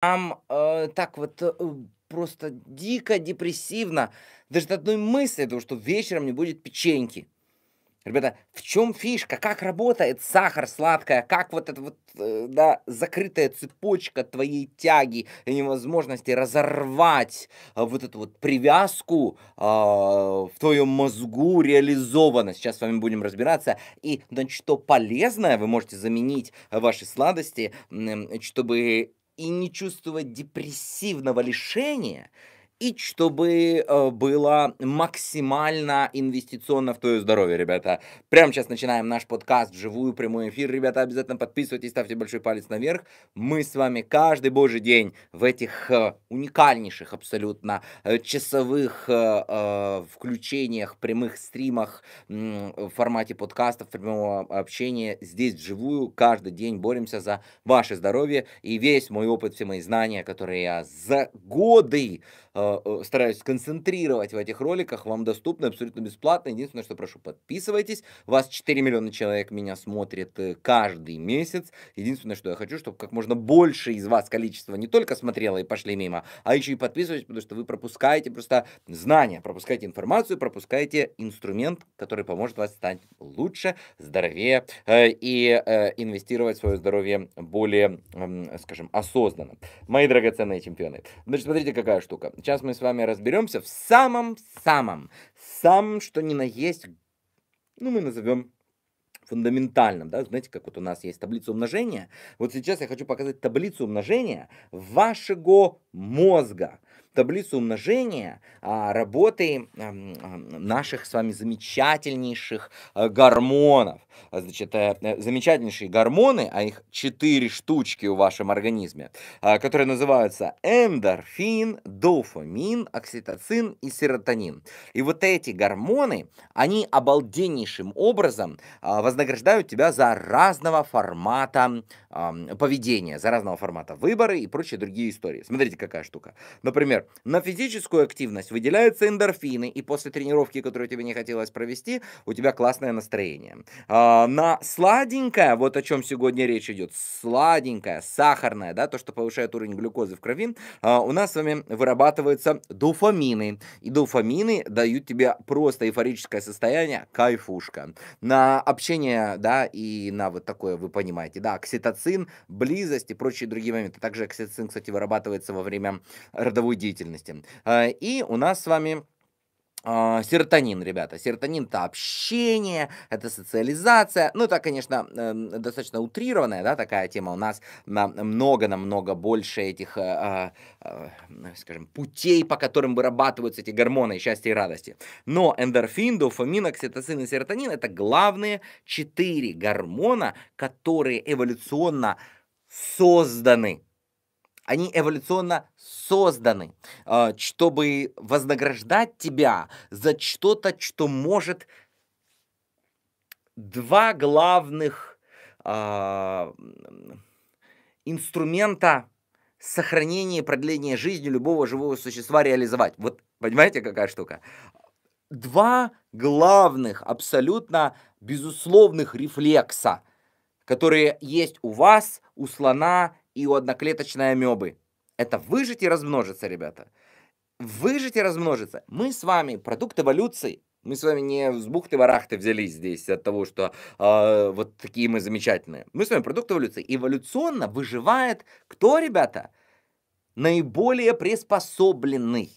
Там э, так вот э, э просто дико депрессивно. Даже от одной мысли, того, что вечером не будет печеньки. Ребята, в чем фишка? Как работает сахар сладкое? Как вот эта вот э, да, закрытая цепочка твоей тяги и невозможности разорвать э, вот эту вот привязку э, в твоем мозгу реализована? Сейчас с вами будем разбираться. И, значит, что полезное вы можете заменить ваши сладости, чтобы и не чувствовать депрессивного лишения – и чтобы э, было максимально инвестиционно в твое здоровье, ребята. Прямо сейчас начинаем наш подкаст, живую, прямой эфир. Ребята, обязательно подписывайтесь, ставьте большой палец наверх. Мы с вами каждый божий день в этих э, уникальнейших абсолютно э, часовых включениях, прямых стримах в формате подкастов, прямого общения здесь живую каждый день боремся за ваше здоровье. И весь мой опыт, все мои знания, которые я за годы а, э, стараюсь концентрировать в этих роликах, вам доступны абсолютно бесплатно. Единственное, что прошу, подписывайтесь. Вас 4 миллиона человек меня смотрит э, каждый месяц. Единственное, что я хочу, чтобы как можно больше из вас количество не только смотрело и пошли мимо, а еще и подписывайтесь, потому что вы пропускаете просто знания, пропускаете информацию, пропускаете инструмент, который поможет вас стать лучше, здоровее э, и инвестировать в свое здоровье более, скажем, осознанно. Мои драгоценные чемпионы. Значит, смотрите, какая штука. Сейчас сейчас мы с вами разберемся в самом-самом, самом, что ни на есть, ну, мы назовем фундаментальном, да, знаете, как вот у нас есть таблица умножения, вот сейчас я хочу показать таблицу умножения вашего мозга таблицу умножения а, работы наших с вами замечательнейших э, гормонов. А, значит, э, э, замечательнейшие гормоны, а их четыре штучки в вашем организме, а, которые называются эндорфин, дофамин, окситоцин и серотонин. И вот эти гормоны, они обалденнейшим образом вознаграждают тебя за разного формата поведения, за разного формата выборы и прочие другие истории. Смотрите, какая штука. Например, Например, на физическую активность выделяются эндорфины, и после тренировки, которую тебе не хотелось провести, у тебя классное настроение. А, на сладенькое, вот о чем сегодня речь идет, сладенькое, сахарное, да, то, что повышает уровень глюкозы в крови, а, у нас с вами вырабатываются дофамины. И дофамины дают тебе просто эйфорическое состояние, кайфушка. На общение, да, и на вот такое, вы понимаете, да, окситоцин, близость и прочие другие моменты. Также окситоцин, кстати, вырабатывается во время родовой деятельности деятельности. А, и у нас с вами а, Серотонин, ребята. Серотонин это общение, это социализация. Ну, это, конечно, эм, достаточно утрированная, да, такая тема. У нас намного-намного больше этих, а, ну, скажем, путей, по которым вырабатываются эти гормоны счастья и радости. Но эндорфин, дофамин, окситоцин и серотонин это главные четыре гормона, которые эволюционно созданы они эволюционно созданы, а, чтобы вознаграждать тебя за что-то, что может два главных э, инструмента сохранения и продления жизни любого живого существа реализовать. Вот понимаете, какая штука? Два главных, абсолютно безусловных рефлекса, которые есть у вас, у слона и у одноклеточной амебы. Это выжить и размножиться, ребята. Выжить и размножиться. Мы с вами продукт эволюции. Мы с вами не с бухты варахты взялись здесь от того, что э, вот такие мы замечательные. Мы с вами продукт эволюции. Эволюционно выживает кто, ребята? Наиболее приспособленный.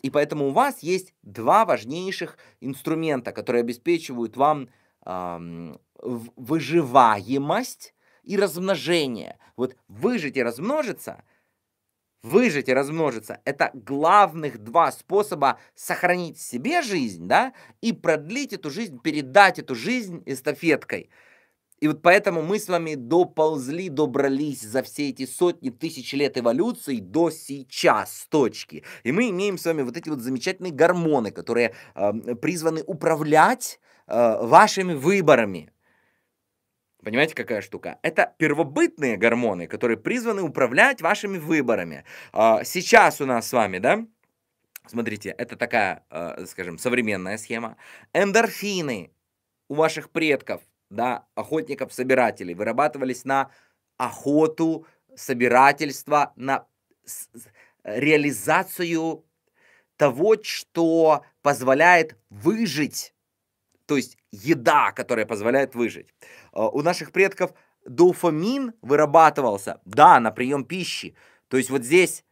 И поэтому у вас есть два важнейших инструмента, которые обеспечивают вам э, выживаемость и размножение. Вот выжить и размножиться, выжить и размножиться – это главных два способа сохранить себе жизнь, да, и продлить эту жизнь, передать эту жизнь эстафеткой. И вот поэтому мы с вами доползли, добрались за все эти сотни тысяч лет эволюции до сейчас точки. И мы имеем с вами вот эти вот замечательные гормоны, которые э, призваны управлять э, вашими выборами. Понимаете, какая штука? Это первобытные гормоны, которые призваны управлять вашими выборами. А, сейчас у нас с вами, да, смотрите, это такая, а, скажем, современная схема. Эндорфины у ваших предков, да, охотников-собирателей вырабатывались на охоту, собирательство, на реализацию того, что позволяет выжить. То есть еда, которая позволяет выжить. А, у наших предков дофамин вырабатывался, да, на прием пищи. То есть вот здесь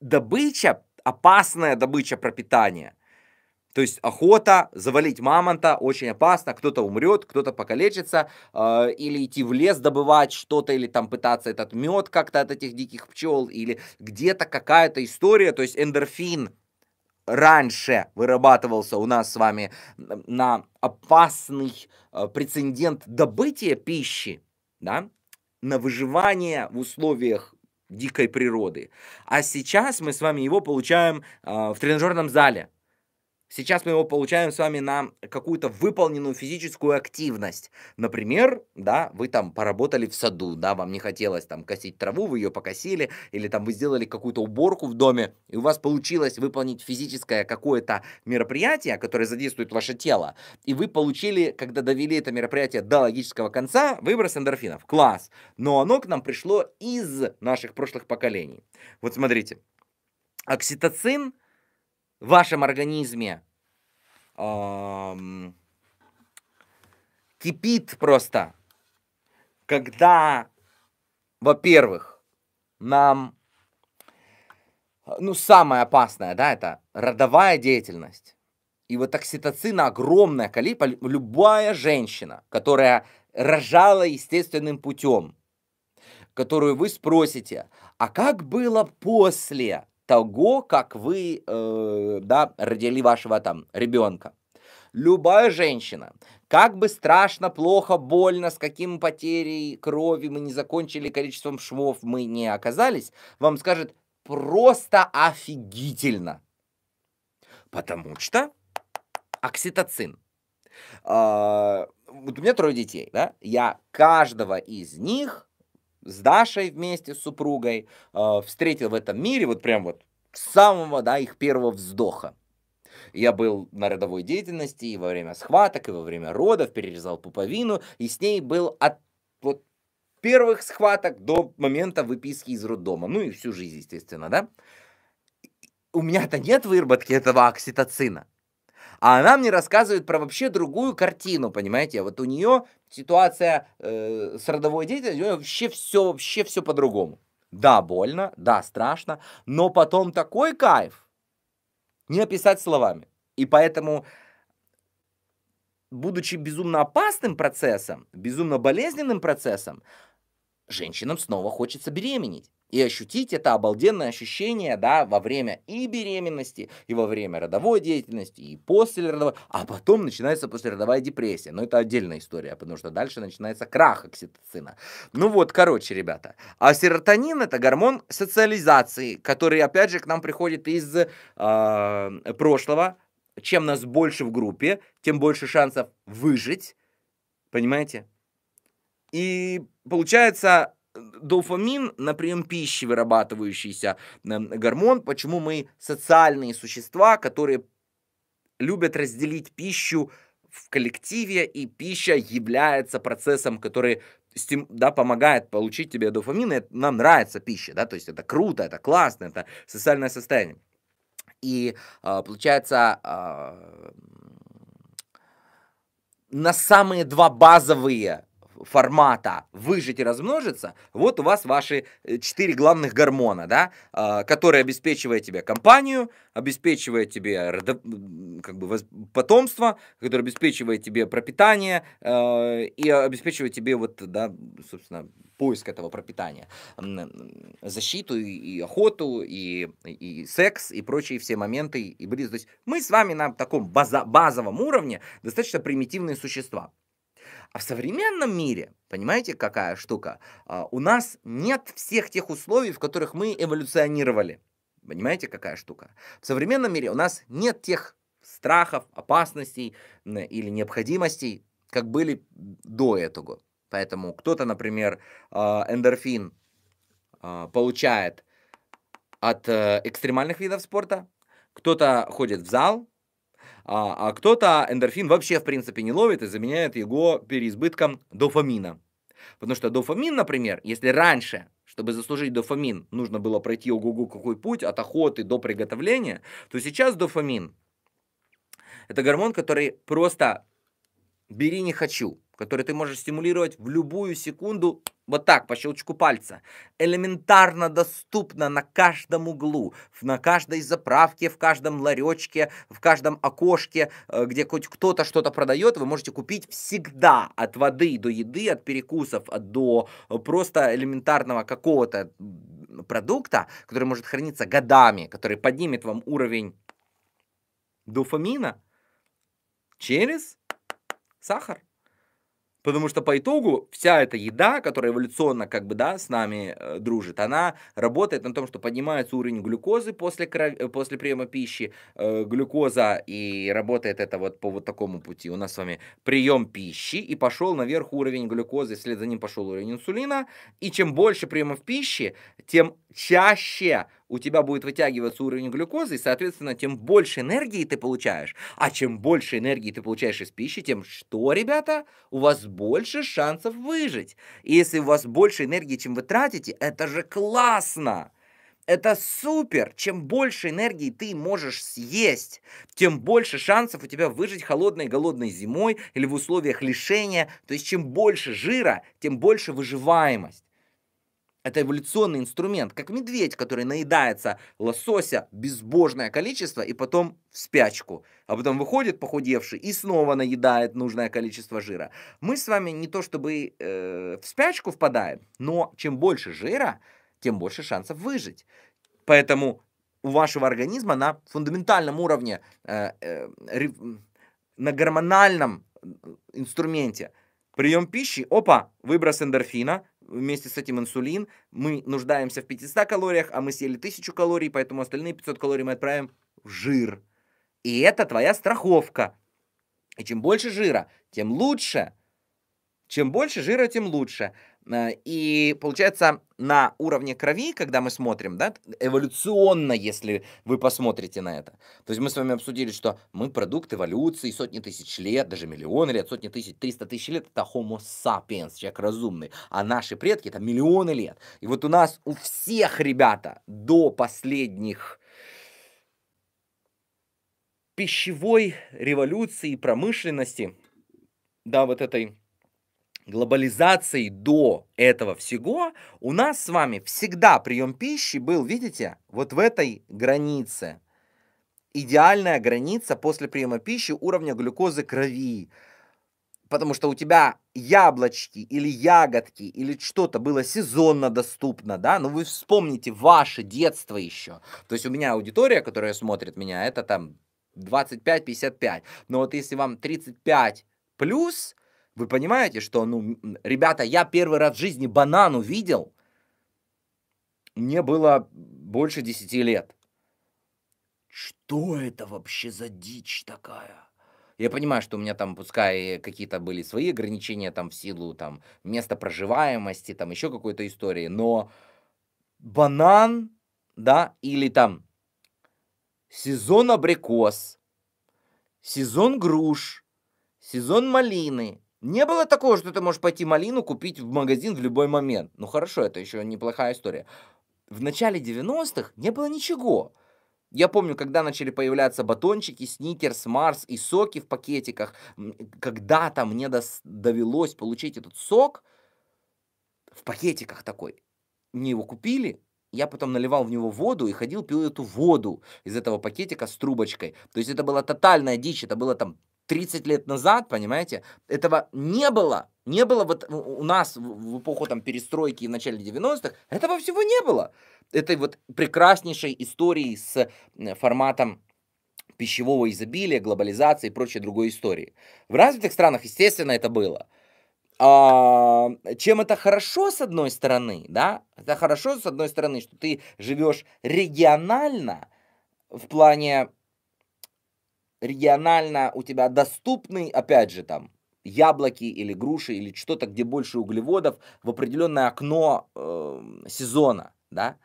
добыча, опасная добыча пропитания. То есть охота, завалить мамонта очень опасно, кто-то умрет, кто-то покалечится, э, или идти в лес добывать что-то, или там пытаться этот мед как-то от этих диких пчел, или где-то какая-то история, то есть эндорфин раньше вырабатывался у нас с вами на опасный э, прецедент добытия пищи, да, на выживание в условиях дикой природы. А сейчас мы с вами его получаем э, в тренажерном зале. Сейчас мы его получаем с вами на какую-то выполненную физическую активность. Например, да, вы там поработали в саду, да, вам не хотелось там косить траву, вы ее покосили, или там вы сделали какую-то уборку в доме, и у вас получилось выполнить физическое какое-то мероприятие, которое задействует ваше тело, и вы получили, когда довели это мероприятие до логического конца, выброс эндорфинов. Класс! Но оно к нам пришло из наших прошлых поколений. Вот смотрите, окситоцин – в вашем организме эм, кипит просто, когда, во-первых, нам, ну, самое опасное, да, это родовая деятельность. И вот окситоцина огромное количество, любая женщина, которая рожала естественным путем, которую вы спросите, а как было после? того, как вы э, да, родили вашего там ребенка. Любая женщина, как бы страшно, плохо, больно, с каким потерей крови мы не закончили, количеством швов мы не оказались, вам скажет просто офигительно. Потому что окситоцин. А, вот у меня трое детей, да? Я каждого из них с Дашей вместе, с супругой, э, встретил в этом мире, вот прям вот с самого, да, их первого вздоха. Я был на родовой деятельности и во время схваток, и во время родов, перерезал пуповину, и с ней был от вот, первых схваток до момента выписки из роддома. Ну и всю жизнь, естественно, да? У меня-то нет выработки этого окситоцина. А она мне рассказывает про вообще другую картину, понимаете? Вот у нее ситуация э, с родовой деятельностью, у нее вообще все, вообще все по-другому. Да, больно, да, страшно, но потом такой кайф не описать словами. И поэтому, будучи безумно опасным процессом, безумно болезненным процессом, женщинам снова хочется беременеть и ощутить это обалденное ощущение, да, во время и беременности, и во время родовой деятельности, и после родовой, а потом начинается послеродовая депрессия. Но это отдельная история, потому что дальше начинается крах окситоцина. Ну вот, короче, ребята. А серотонин это гормон социализации, который, опять же, к нам приходит из э, прошлого. Чем нас больше в группе, тем больше шансов выжить. Понимаете? И получается, дофамин на пищи вырабатывающийся эм, гормон, почему мы социальные существа, которые любят разделить пищу в коллективе, и пища является процессом, который стим, да, помогает получить тебе дофамин, и нам нравится пища, да, то есть это круто, это классно, это социальное состояние. И а, получается, а, на самые два базовые формата выжить и размножиться, вот у вас ваши э, четыре главных гормона, да, а, которые обеспечивают тебе компанию, обеспечивают тебе как бы, потомство, которое обеспечивает тебе пропитание э, и обеспечивает тебе вот, да, собственно, поиск этого пропитания, защиту и, и охоту, и, и секс, и прочие все моменты, и близость. То есть мы с вами на таком база, базовом уровне достаточно примитивные существа. А в современном мире, понимаете, какая штука? А, у нас нет всех тех условий, в которых мы эволюционировали. Понимаете, какая штука? В современном мире у нас нет тех страхов, опасностей или необходимостей, как были до этого. Поэтому кто-то, например, а, эндорфин а, получает от э, экстремальных видов спорта, кто-то ходит в зал, а, а кто-то эндорфин вообще, в принципе, не ловит и заменяет его переизбытком дофамина. Потому что дофамин, например, если раньше, чтобы заслужить дофамин, нужно было пройти ого-го какой путь от охоты до приготовления, то сейчас дофамин – это гормон, который просто бери не хочу который ты можешь стимулировать в любую секунду вот так, по щелчку пальца. Элементарно доступно на каждом углу, на каждой заправке, в каждом ларечке, в каждом окошке, э, где хоть кто-то что-то продает, вы можете купить всегда. От воды до еды, от перекусов до э, просто элементарного какого-то продукта, который может храниться годами, который поднимет вам уровень дофамина через сахар. Потому что по итогу вся эта еда, которая эволюционно как бы, да, с нами э, дружит, она работает на том, что поднимается уровень глюкозы после, кров... Э, после приема пищи, э, глюкоза, и работает это вот по вот такому пути. У нас с вами прием пищи, и пошел наверх уровень глюкозы, вслед за ним пошел уровень инсулина, и чем больше приемов пищи, тем чаще у тебя будет вытягиваться уровень глюкозы, и, соответственно, тем больше энергии ты получаешь. А чем больше энергии ты получаешь из пищи, тем что, ребята, у вас больше шансов выжить. И если у вас больше энергии, чем вы тратите, это же классно! Это супер! Чем больше энергии ты можешь съесть, тем больше шансов у тебя выжить холодной и голодной зимой или в условиях лишения. То есть чем больше жира, тем больше выживаемость. Это эволюционный инструмент, как медведь, который наедается лосося безбожное количество и потом в спячку. А потом выходит похудевший и снова наедает нужное количество жира. Мы с вами не то чтобы э, в спячку впадаем, но чем больше жира, тем больше шансов выжить. Поэтому у вашего организма на фундаментальном уровне, э, э, на гормональном э, инструменте прием пищи, опа, выброс эндорфина, вместе с этим инсулин, мы нуждаемся в 500 калориях, а мы съели 1000 калорий, поэтому остальные 500 калорий мы отправим в жир. И это твоя страховка. И чем больше жира, тем лучше. Чем больше жира, тем лучше. Э, и получается, на уровне крови, когда мы смотрим, да, эволюционно, если вы посмотрите на это. То есть мы с вами обсудили, что мы продукт эволюции сотни тысяч лет, даже миллионы лет, сотни тысяч, триста тысяч лет, это homo sapiens, человек разумный. А наши предки это миллионы лет. И вот у нас у всех, ребята, до последних пищевой революции промышленности, да, вот этой глобализацией до этого всего у нас с вами всегда прием пищи был, видите, вот в этой границе. Идеальная граница после приема пищи уровня глюкозы крови. Потому что у тебя яблочки или ягодки или что-то было сезонно доступно, да, но ну вы вспомните ваше детство еще. То есть у меня аудитория, которая смотрит меня, это там 25-55. Но вот если вам 35 плюс, вы понимаете, что, ну, ребята, я первый раз в жизни банан увидел, мне было больше 10 лет. Что это вообще за дичь такая? Я понимаю, что у меня там, пускай какие-то были свои ограничения там в силу там места проживаемости, там еще какой-то истории, но банан, да, или там сезон абрикос, сезон груш, сезон малины, не было такого, что ты можешь пойти малину купить в магазин в любой момент. Ну хорошо, это еще неплохая история. В начале 90-х не было ничего. Я помню, когда начали появляться батончики, сникерс, марс и соки в пакетиках. Когда-то мне довелось получить этот сок в пакетиках такой. Мне его купили, я потом наливал в него воду и ходил, пил эту воду из этого пакетика с трубочкой. То есть это была тотальная дичь, это было там 30 лет назад, понимаете, этого не было. Не было вот у нас в эпоху там перестройки в начале 90-х, этого всего не было. Этой вот прекраснейшей истории с э, форматом пищевого изобилия, глобализации и прочей другой истории. В развитых странах, естественно, это было. А, чем это хорошо, с одной стороны, да? Это хорошо, с одной стороны, что ты живешь регионально в плане регионально у тебя доступный, опять же, там, яблоки или груши или что-то, где больше углеводов в определенное окно э, сезона, да,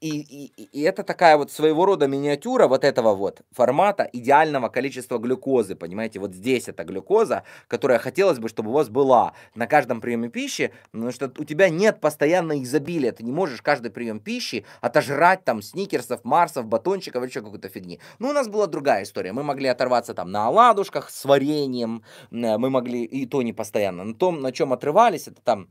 и, и, и это такая вот своего рода миниатюра вот этого вот формата идеального количества глюкозы, понимаете, вот здесь это глюкоза, которая хотелось бы, чтобы у вас была на каждом приеме пищи, потому что у тебя нет постоянного изобилия, ты не можешь каждый прием пищи отожрать там сникерсов, марсов, батончиков или еще какой-то фигни. Ну, у нас была другая история, мы могли оторваться там на оладушках с вареньем, э, мы могли, и то не постоянно, на том, на чем отрывались, это там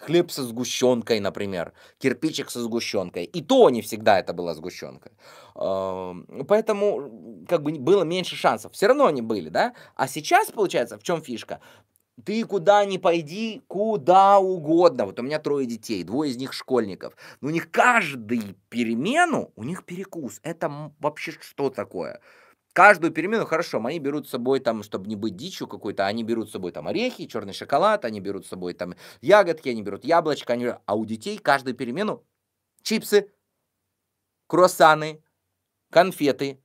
Хлеб со сгущенкой, например, кирпичик со сгущенкой. И то не всегда это была сгущенка. Поэтому как бы было меньше шансов. Все равно они были, да? А сейчас, получается, в чем фишка? Ты куда ни пойди, куда угодно. Вот у меня трое детей, двое из них школьников. Но у них каждый перемену, у них перекус. Это вообще что такое? каждую перемену, хорошо, они берут с собой там, чтобы не быть дичью какой-то, они берут с собой там орехи, черный шоколад, они берут с собой там ягодки, они берут яблочко, они... а у детей каждую перемену чипсы, круассаны, конфеты.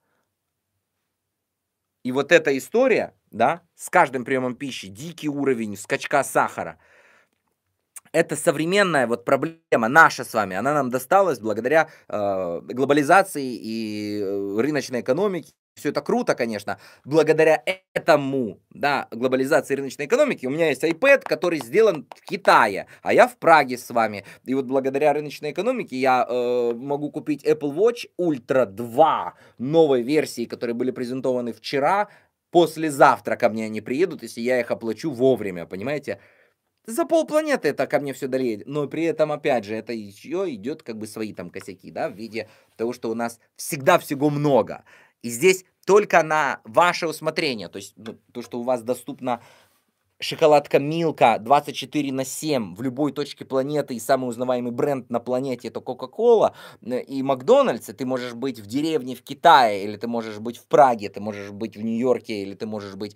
И вот эта история, да, с каждым приемом пищи, дикий уровень скачка сахара, это современная вот проблема наша с вами, она нам досталась благодаря э, глобализации и э, рыночной экономике все это круто, конечно. Благодаря э, этому, да, глобализации рыночной экономики, у меня есть iPad, который сделан в Китае, а я в Праге с вами. И вот благодаря рыночной экономике я э, могу купить Apple Watch Ultra 2 новой версии, которые были презентованы вчера. Послезавтра ко мне они приедут, если я их оплачу вовремя, понимаете? за полпланеты это ко мне все долеет. Но при этом, опять же, это еще идет как бы свои там косяки, да, в виде того, что у нас всегда всего много. И здесь только на ваше усмотрение, то есть ну, то, что у вас доступна шоколадка Милка 24 на 7 в любой точке планеты и самый узнаваемый бренд на планете это Кока-Кола э, и Макдональдс, и ты можешь быть в деревне в Китае, или ты можешь быть в Праге, ты можешь быть в Нью-Йорке, или ты можешь быть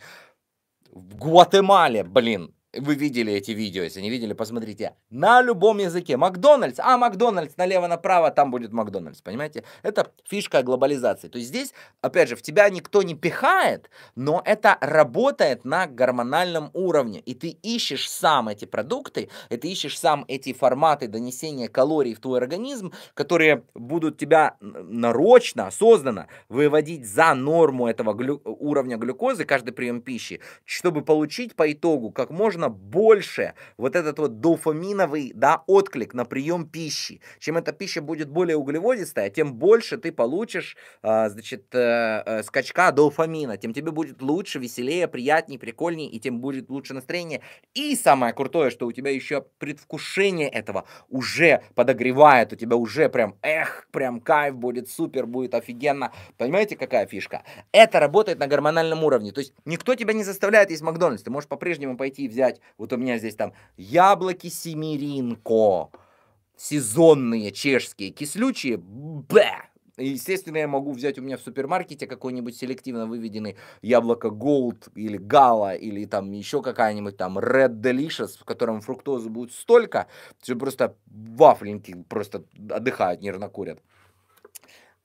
в Гватемале, блин. Вы видели эти видео, если не видели, посмотрите. На любом языке. Макдональдс, а Макдональдс налево-направо, там будет Макдональдс, понимаете? Это фишка глобализации. То есть здесь, опять же, в тебя никто не пихает, но это работает на гормональном уровне. И ты ищешь сам эти продукты, и ты ищешь сам эти форматы донесения калорий в твой организм, которые будут тебя нарочно, осознанно выводить за норму этого глю уровня глюкозы, каждый прием пищи, чтобы получить по итогу как можно можно больше вот этот вот дофаминовый да, отклик на прием пищи. Чем эта пища будет более углеводистая, тем больше ты получишь э, значит, э, э, скачка дофамина, тем тебе будет лучше, веселее, приятнее, прикольнее, и тем будет лучше настроение. И самое крутое, что у тебя еще предвкушение этого уже подогревает, у тебя уже прям эх, прям кайф будет, супер будет, офигенно. Понимаете, какая фишка? Это работает на гормональном уровне. То есть никто тебя не заставляет есть Макдональдс. Ты можешь по-прежнему пойти и взять взять, вот у меня здесь там яблоки семеринко, сезонные чешские кислючие, бэ, Естественно, я могу взять у меня в супермаркете какой-нибудь селективно выведенный яблоко Gold или gala или там еще какая-нибудь там Red Delicious, в котором фруктозы будет столько, что просто вафлинки просто отдыхают, нервно курят.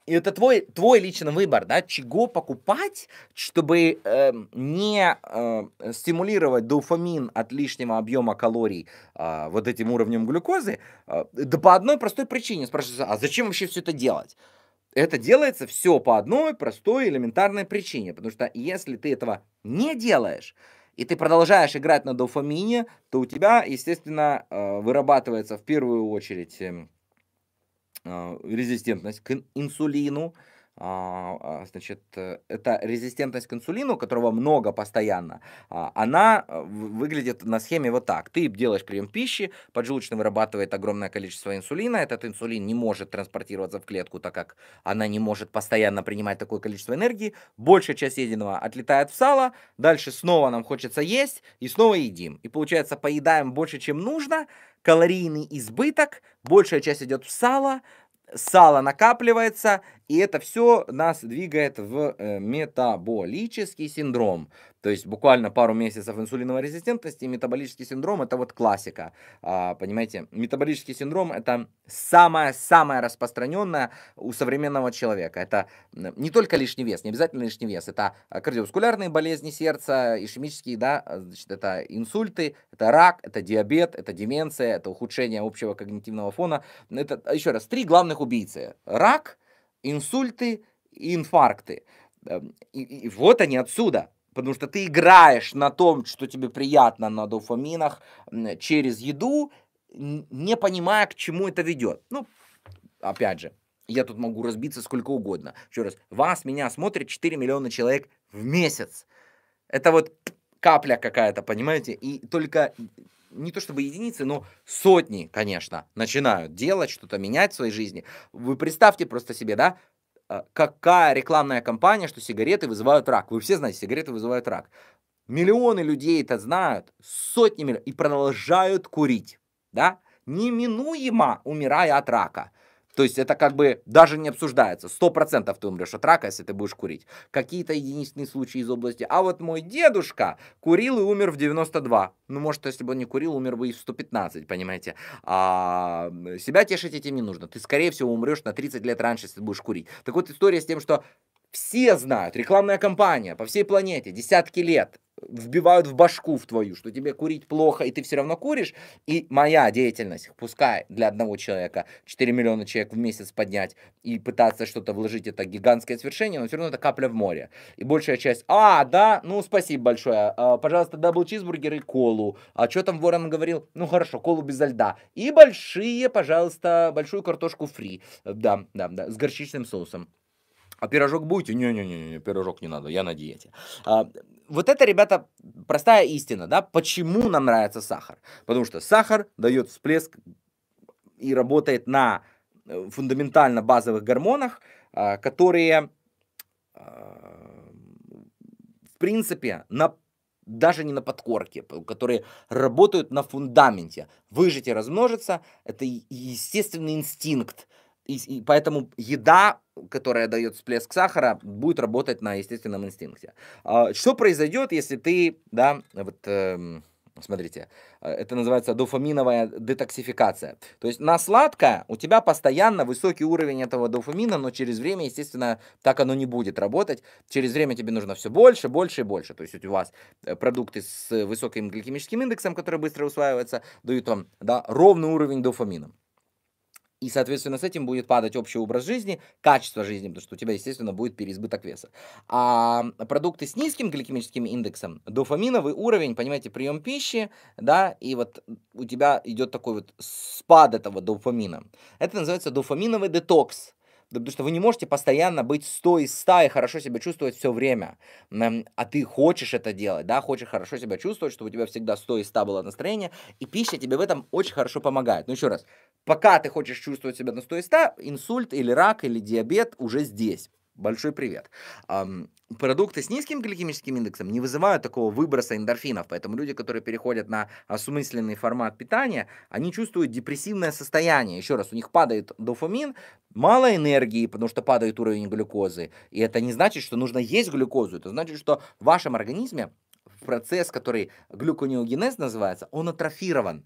И это твой, твой личный выбор, да, чего покупать, чтобы э, не э, стимулировать дофамин от лишнего объема калорий э, вот этим уровнем глюкозы, э, да по одной простой причине спрашивается, а зачем вообще все это делать? Это делается все по одной простой элементарной причине, потому что если ты этого не делаешь, и ты продолжаешь играть на дофамине, то у тебя, естественно, э, вырабатывается в первую очередь... Эм, а, резистентность к инсулину, а, а, значит, э, это резистентность к инсулину, которого много постоянно, она э, выглядит на схеме вот так. Ты делаешь прием пищи, поджелудочный вырабатывает огромное количество инсулина, этот инсулин не может транспортироваться в клетку, так как она не может постоянно принимать такое количество энергии, большая часть единого отлетает в сало, дальше снова нам хочется есть, и снова едим. И получается, поедаем больше, чем нужно, калорийный избыток – большая часть идет в сало, сало накапливается, и это все нас двигает в э, метаболический синдром. То есть буквально пару месяцев инсулиновой резистентности и метаболический синдром – это вот классика, а, понимаете? Метаболический синдром – это самое-самое распространенное у современного человека. Это не только лишний вес, не обязательно лишний вес, это кардиоваскулярные болезни сердца, ишемические, да, а, значит, это инсульты, это рак, это диабет, это деменция, это ухудшение общего когнитивного фона. Это, а, еще раз, три главных убийцы – рак, инсульты и инфаркты. Эм, и, и, и вот они отсюда. Потому что ты играешь на том, что тебе приятно на дофаминах через еду, не понимая, к чему это ведет. Ну, опять же, я тут могу разбиться сколько угодно. Еще раз, вас, меня смотрит 4 миллиона человек в месяц. Это вот капля какая-то, понимаете? И только не то чтобы единицы, но сотни, конечно, начинают делать что-то, менять в своей жизни. Вы представьте просто себе, да, а, какая рекламная кампания, что сигареты вызывают рак. Вы все знаете, сигареты вызывают рак. Миллионы людей это знают, сотни миллионов, и продолжают курить, да, неминуемо умирая от рака. То есть это как бы даже не обсуждается. Сто процентов ты умрешь от рака, если ты будешь курить. Какие-то единичные случаи из области. А вот мой дедушка курил и умер в 92. Ну, может, если бы он не курил, умер бы и в 115, понимаете. А себя тешить этим не нужно. Ты, скорее всего, умрешь на 30 лет раньше, если ты будешь курить. Так вот, история с тем, что все знают, рекламная кампания по всей планете десятки лет вбивают в башку в твою, что тебе курить плохо, и ты все равно куришь. И моя деятельность, пускай для одного человека 4 миллиона человек в месяц поднять и пытаться что-то вложить, это гигантское свершение, но все равно это капля в море. И большая часть, а, да, ну спасибо большое, а, пожалуйста, дабл чизбургер и колу. А что там Ворон говорил? Ну хорошо, колу без льда. И большие, пожалуйста, большую картошку фри. Да, да, да, с горчичным соусом. А пирожок будете? Не-не-не, пирожок не надо, я на диете. А, вот это, ребята, простая истина, да, почему нам нравится сахар? Потому что сахар дает всплеск и работает на э, фундаментально базовых гормонах, а, которые, а, в принципе, на даже не на подкорке, которые работают на фундаменте. Выжить и размножиться – это естественный инстинкт, и, и поэтому еда, которая дает всплеск сахара, будет работать на естественном инстинкте. А, что произойдет, если ты, да, вот эм, смотрите, э, это называется дофаминовая детоксификация. То есть на сладкое у тебя постоянно высокий уровень этого дофамина, но через время, естественно, так оно не будет работать. Через время тебе нужно все больше, больше и больше. То есть у вас э, продукты с высоким гликемическим индексом, которые быстро усваиваются, дают вам да, ровный уровень дофамина. И, соответственно, с этим будет падать общий образ жизни, качество жизни, потому что у тебя, естественно, будет переизбыток веса. А продукты с низким гликемическим индексом, дофаминовый уровень, понимаете, прием пищи, да, и вот у тебя идет такой вот спад этого дофамина. Это называется дофаминовый детокс. Да потому что вы не можете постоянно быть 100 из 100 и хорошо себя чувствовать все время. А ты хочешь это делать, да, хочешь хорошо себя чувствовать, чтобы у тебя всегда 100 из 100 было настроение, и пища тебе в этом очень хорошо помогает. Ну еще раз, пока ты хочешь чувствовать себя на 100 из 100, инсульт или рак или диабет уже здесь. Большой привет. продукты с низким гликемическим индексом не вызывают такого выброса эндорфинов, поэтому люди, которые переходят на осмысленный формат питания, они чувствуют депрессивное состояние. Еще раз, у них падает дофамин, мало энергии, потому что падает уровень глюкозы. И это не значит, что нужно есть глюкозу, это значит, что в вашем организме процесс, который глюконеогенез называется, он атрофирован.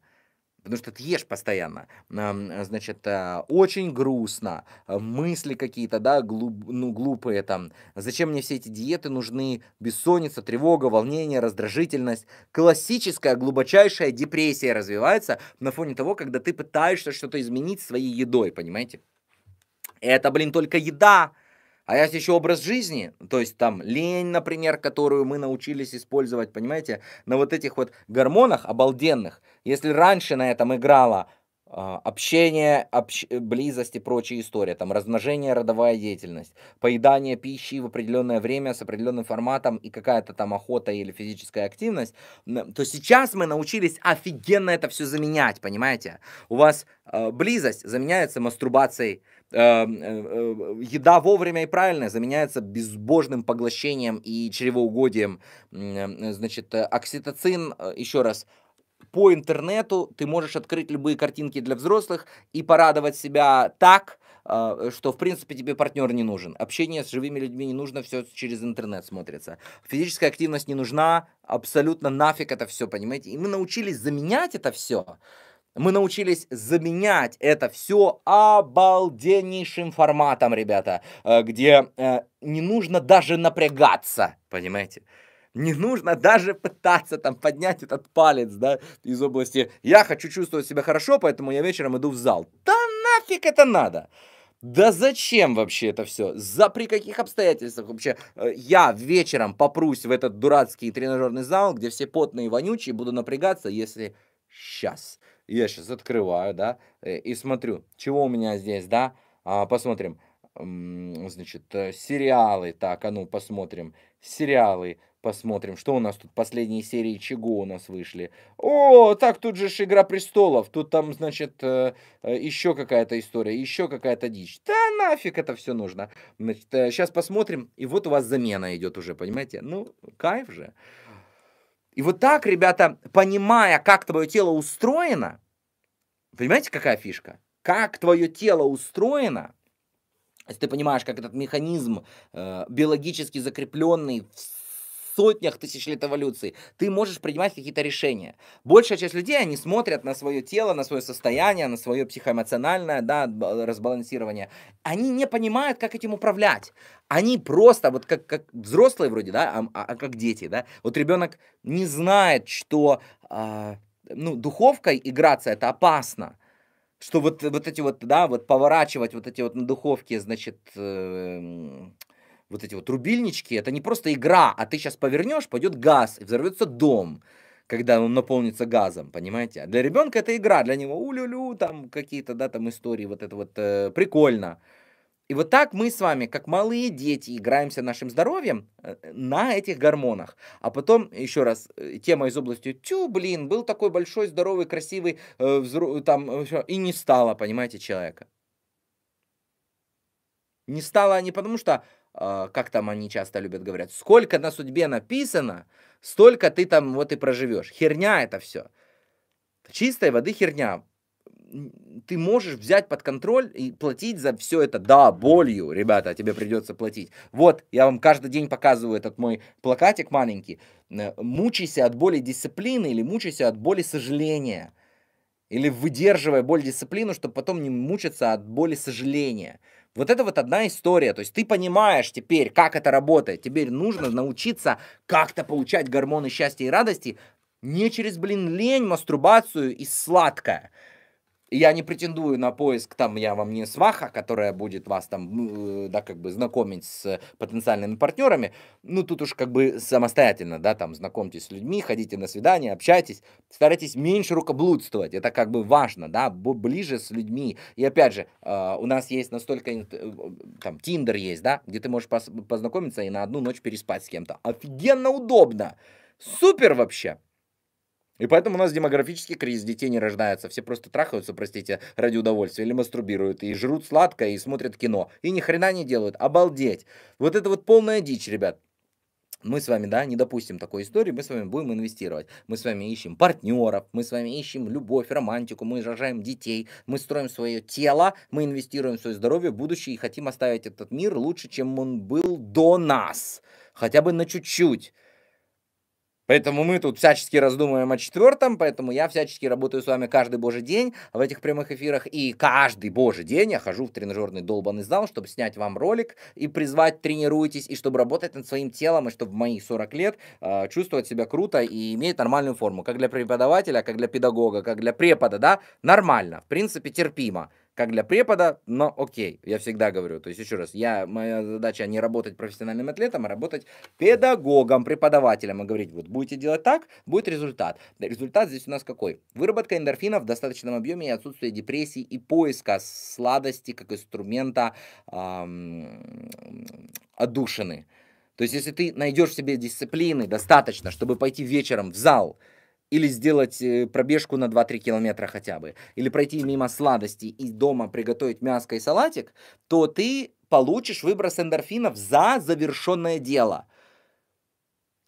Потому что ты ешь постоянно. Э, значит, э, очень грустно. Э, мысли какие-то, да, глуп, ну, глупые там. Зачем мне все эти диеты нужны? Бессонница, тревога, волнение, раздражительность. Классическая глубочайшая депрессия развивается на фоне того, когда ты пытаешься что-то изменить своей едой, понимаете? Это, блин, только еда. А есть еще образ жизни, то есть там лень, например, которую мы научились использовать, понимаете, на вот этих вот гормонах обалденных. Если раньше на этом играла а, общение, общ... близость и прочая история, там размножение, родовая деятельность, поедание пищи в определенное время с определенным форматом и какая-то там охота или физическая активность, то сейчас мы научились офигенно это все заменять, понимаете? У вас э, близость заменяется мастурбацией, Эм, э, э, еда вовремя и правильная заменяется безбожным поглощением и чревоугодием. Э, значит, окситоцин, еще раз, по интернету ты можешь открыть любые картинки для взрослых и порадовать себя так, что, в принципе, тебе партнер не нужен. Общение с живыми людьми не нужно, все через интернет смотрится. Физическая активность не нужна, абсолютно нафиг это все, понимаете? И мы научились заменять это все мы научились заменять это все обалденнейшим форматом, ребята, э, где э, не нужно даже напрягаться, понимаете? Не нужно даже пытаться там поднять этот палец, да, из области «я хочу чувствовать себя хорошо, поэтому я вечером иду в зал». Да нафиг это надо? Да зачем вообще это все? За при каких обстоятельствах вообще э, я вечером попрусь в этот дурацкий тренажерный зал, где все потные и вонючие, буду напрягаться, если сейчас я сейчас открываю, да, э, и смотрю, чего у меня здесь, да, а, посмотрим, значит, э, сериалы, так, а ну, посмотрим, сериалы, посмотрим, что у нас тут, последние серии чего у нас вышли. О, так, тут же «Игра престолов», тут там, значит, э, еще какая-то история, еще какая-то дичь. Да нафиг это все нужно. Значит, сейчас посмотрим, и вот у вас замена идет уже, понимаете? Ну, кайф же. И вот так, ребята, понимая, как твое тело устроено, понимаете, какая фишка? Как твое тело устроено, если ты понимаешь, как этот механизм э, биологически закрепленный в сотнях тысяч лет эволюции, ты можешь принимать какие-то решения. Большая часть людей, они смотрят на свое тело, на свое состояние, на свое психоэмоциональное да, разбалансирование. Они не понимают, как этим управлять. Они просто, вот как, как взрослые вроде, да, а, а как дети, да. Вот ребенок не знает, что э, ну, духовкой играться это опасно что вот, вот эти вот, да, вот поворачивать вот эти вот на духовке, значит, э, вот эти вот рубильнички, это не просто игра, а ты сейчас повернешь, пойдет газ, и взорвется дом, когда он наполнится газом, понимаете? А для ребенка это игра, для него улюлю там какие-то, да, там истории, вот это вот э, прикольно. И вот так мы с вами, как малые дети, играемся нашим здоровьем э, на этих гормонах. А потом, еще раз, э, тема из области «Тю, блин, был такой большой, здоровый, красивый, э, взру, там, э, и не стало, понимаете, человека». Не стало не потому, что а, как там они часто любят говорят, сколько на судьбе написано, столько ты там вот и проживешь. Херня это все. Чистой воды херня. Ты можешь взять под контроль и платить за все это. Да, болью, ребята, тебе придется платить. Вот, я вам каждый день показываю этот мой плакатик маленький. Э, мучайся от боли дисциплины или мучайся от боли сожаления. Или выдерживая боль дисциплину, чтобы потом не мучиться от боли сожаления. Вот это вот одна история. То есть ты понимаешь теперь, как это работает. Теперь нужно научиться как-то получать гормоны счастья и радости не через, блин, лень, мастурбацию и сладкое. Я не претендую на поиск, там я вам не сваха, которая будет вас там, ну, э, да, как бы знакомить с потенциальными партнерами. Ну, тут уж как бы самостоятельно, да, там знакомьтесь с людьми, ходите на свидания, общайтесь, старайтесь меньше рукоблудствовать. Это как бы важно, да, ближе с людьми. И опять же, а, у нас есть настолько, э, там, Тиндер есть, да, где ты можешь познакомиться и на одну ночь переспать с кем-то. Офигенно удобно! Супер вообще! И поэтому у нас демографический кризис, детей не рождается, все просто трахаются, простите, ради удовольствия, или мастурбируют, и жрут сладкое, и смотрят кино, и ни хрена не делают, обалдеть. Вот это вот полная дичь, ребят. Мы с вами, да, не допустим такой истории, мы с вами будем инвестировать. Мы с вами ищем партнеров, мы с вами ищем любовь, романтику, мы рожаем детей, мы строим свое тело, мы инвестируем в свое здоровье, в будущее и хотим оставить этот мир лучше, чем он был до нас. Хотя бы на чуть-чуть. Поэтому мы тут всячески раздумываем о четвертом, поэтому я всячески работаю с вами каждый божий день в этих прямых эфирах, и каждый божий день я хожу в тренажерный долбанный зал, чтобы снять вам ролик и призвать «тренируйтесь», и чтобы работать над своим телом, и чтобы в мои 40 лет э, чувствовать себя круто и иметь нормальную форму, как для преподавателя, как для педагога, как для препода, да, нормально, в принципе, терпимо как для препода, но окей, я всегда говорю, то есть еще раз, я, моя задача не работать профессиональным атлетом, а работать педагогом, преподавателем и говорить, вот будете делать так, будет результат. Результат здесь у нас какой? Выработка эндорфинов в достаточном объеме и отсутствие депрессии и поиска сладости как инструмента эм, отдушины. То есть если ты найдешь в себе дисциплины достаточно, чтобы пойти вечером в зал, или сделать э, пробежку на 2-3 километра хотя бы, или пройти мимо сладостей и дома приготовить мяско и салатик, то ты получишь выброс эндорфинов за завершенное дело,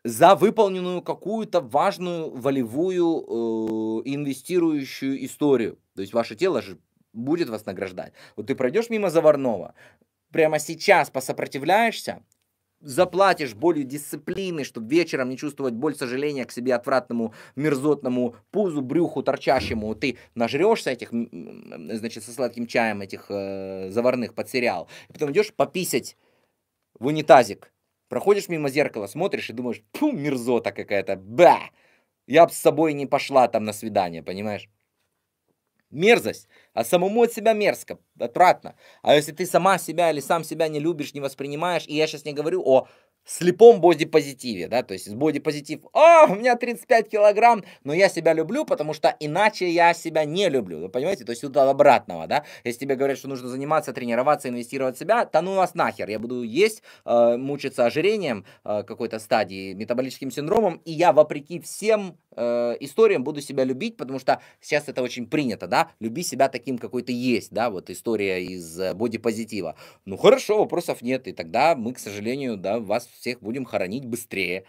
за выполненную какую-то важную волевую э, инвестирующую историю. То есть ваше тело же будет вас награждать. Вот ты пройдешь мимо заварного, прямо сейчас посопротивляешься, заплатишь болью дисциплины, чтобы вечером не чувствовать боль сожаления к себе отвратному мерзотному пузу, брюху торчащему. Ты нажрешься этих, значит, со сладким чаем этих э, заварных под сериал. И потом идешь пописать в унитазик. Проходишь мимо зеркала, смотришь и думаешь, пум мерзота какая-то, ба! Я бы с собой не пошла там на свидание, понимаешь? мерзость, а самому от себя мерзко, отвратно. А если ты сама себя или сам себя не любишь, не воспринимаешь, и я сейчас не говорю о слепом бодипозитиве, да, то есть бодипозитив, о, «А, у меня 35 килограмм, но я себя люблю, потому что иначе я себя не люблю, вы понимаете, то есть сюда обратного, да, если тебе говорят, что нужно заниматься, тренироваться, инвестировать в себя, то ну вас нахер, я буду есть, э, мучиться ожирением э, какой-то стадии, метаболическим синдромом, и я вопреки всем Э, историям буду себя любить, потому что сейчас это очень принято, да, люби себя таким, какой ты есть, да, вот история из э, бодипозитива. Ну хорошо, вопросов нет, и тогда мы, к сожалению, да, вас всех будем хоронить быстрее.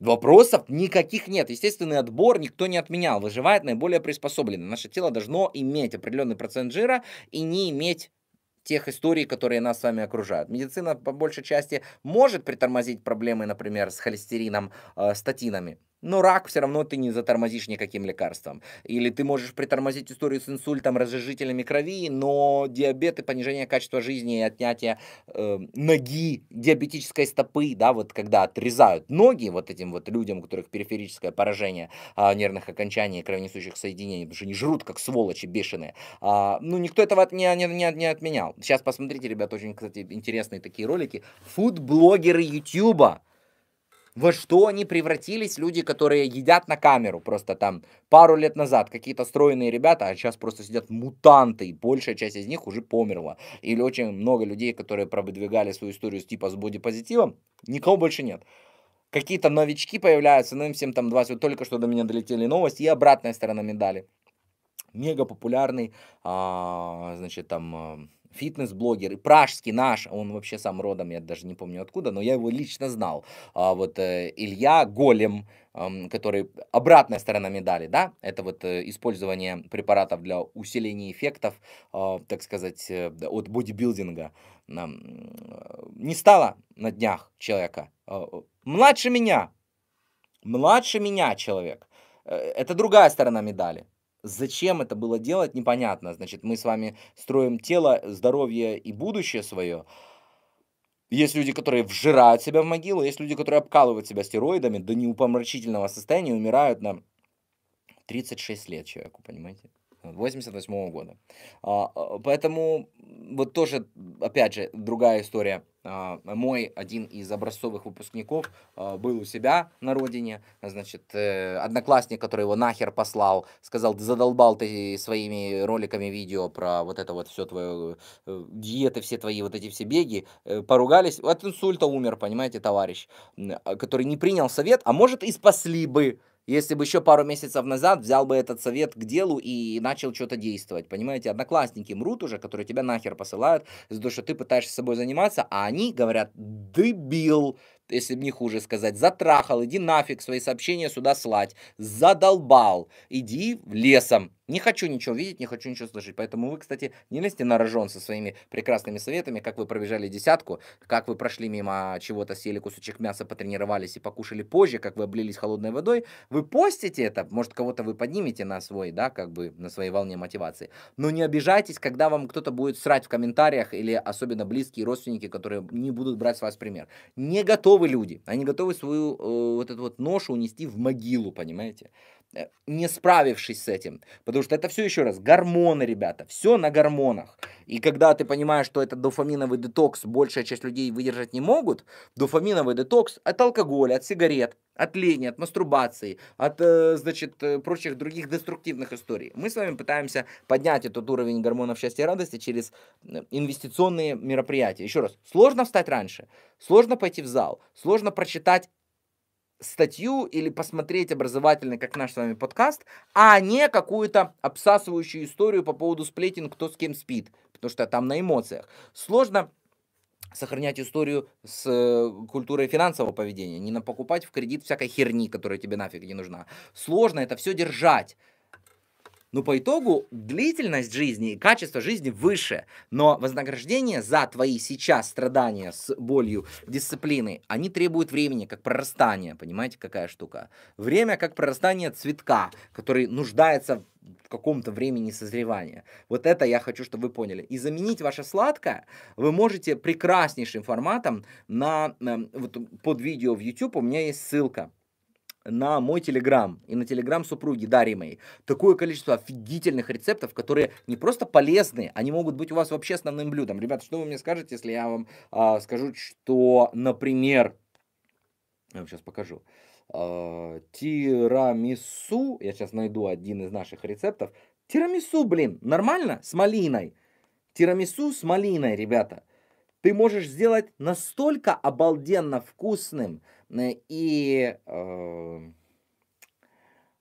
Вопросов никаких нет. Естественный отбор никто не отменял. Выживает наиболее приспособленный. Наше тело должно иметь определенный процент жира и не иметь тех историй, которые нас с вами окружают. Медицина по большей части может притормозить проблемы, например, с холестерином, э, статинами. Но рак все равно ты не затормозишь никаким лекарством. Или ты можешь притормозить историю с инсультом, разжижителями крови, но диабет и понижение качества жизни и отнятие э, ноги, диабетической стопы, да, вот когда отрезают ноги вот этим вот людям, у которых периферическое поражение э, нервных окончаний и кровенесущих соединений, потому что они жрут как сволочи бешеные. Э, ну, никто этого не, не, не, не отменял. Сейчас посмотрите, ребят, очень, кстати, интересные такие ролики. Фуд-блогеры Ютьюба во что они превратились, люди, которые едят на камеру просто там пару лет назад, какие-то стройные ребята, а сейчас просто сидят мутанты, и большая часть из них уже померла. Или очень много людей, которые продвигали свою историю с типа с бодипозитивом, никого больше нет какие-то новички появляются, ну им всем там 20, вот только что до меня долетели новости, и обратная сторона медали. Мега популярный, а, значит, там а, фитнес-блогер, и пражский наш, он вообще сам родом, я даже не помню откуда, но я его лично знал. А вот э, Илья Голем, который обратная сторона медали, да, это вот э, использование препаратов для усиления эффектов, а, так сказать, э, от бодибилдинга. Не стало на днях человека. А, младше меня, младше меня человек. Это другая сторона медали. Зачем это было делать, непонятно. Значит, мы с вами строим тело, здоровье и будущее свое. Есть люди, которые вжирают себя в могилу, есть люди, которые обкалывают себя стероидами до неупомрачительного состояния и умирают на 36 лет человеку, понимаете? 88 -го года. А, а, поэтому вот тоже, опять же, другая история – а, мой один из образцовых выпускников а, был у себя на родине, значит, э, одноклассник, который его нахер послал, сказал, задолбал ты своими роликами видео про вот это вот все твое, э, диеты, все твои вот эти все беги, э, поругались, от инсульта умер, понимаете, товарищ, а, который не принял совет, а может и спасли бы, если бы еще пару месяцев назад взял бы этот совет к делу и начал что-то действовать. Понимаете, одноклассники мрут уже, которые тебя нахер посылают, за то, что ты пытаешься собой заниматься, а они говорят, дебил, если бы не хуже сказать, затрахал, иди нафиг свои сообщения сюда слать, задолбал, иди лесом, не хочу ничего видеть, не хочу ничего слышать. Поэтому вы, кстати, не лезьте на рожон со своими прекрасными советами, как вы пробежали десятку, как вы прошли мимо чего-то, съели кусочек мяса, потренировались и покушали позже, как вы облились холодной водой. Вы постите это, может, кого-то вы поднимете на свой, да, как бы на своей волне мотивации. Но не обижайтесь, когда вам кто-то будет срать в комментариях или особенно близкие родственники, которые не будут брать с вас пример. Не готовы люди. Они готовы свою э, вот эту вот ношу унести в могилу, понимаете? Э, не справившись с этим. Потому что это все еще раз гормоны, ребята, все на гормонах. И когда ты понимаешь, что этот дофаминовый детокс, большая часть людей выдержать не могут, дофаминовый детокс от алкоголя, от сигарет, от лени, от мастурбации, от, э, значит, э, прочих других деструктивных историй. Мы с вами пытаемся поднять этот уровень гормонов счастья и радости через инвестиционные мероприятия. Еще раз, сложно встать раньше, сложно пойти в зал, сложно прочитать статью или посмотреть образовательный, как наш с вами подкаст, а не какую-то обсасывающую историю по поводу сплетен, кто с кем спит, потому что там на эмоциях. Сложно сохранять историю с э, культурой финансового поведения, не на покупать в кредит всякой херни, которая тебе нафиг не нужна. Сложно это все держать но по итогу длительность жизни и качество жизни выше. Но вознаграждение за твои сейчас страдания с болью дисциплины, они требуют времени, как прорастание. Понимаете, какая штука? Время как прорастание цветка, который нуждается в каком-то времени созревания. Вот это я хочу, чтобы вы поняли. И заменить ваше сладкое вы можете прекраснейшим форматом на... Эм, вот под видео в YouTube у меня есть ссылка на мой телеграм и на телеграм супруги Дарьи моей такое количество офигительных рецептов, которые не просто полезны, они могут быть у вас вообще основным блюдом. Ребята, что вы мне скажете, если я вам а, скажу, что, например, я вам сейчас покажу, а, тирамису, я сейчас найду один из наших рецептов, тирамису, блин, нормально, с малиной, тирамису с малиной, ребята, ты можешь сделать настолько обалденно вкусным, и е, эм,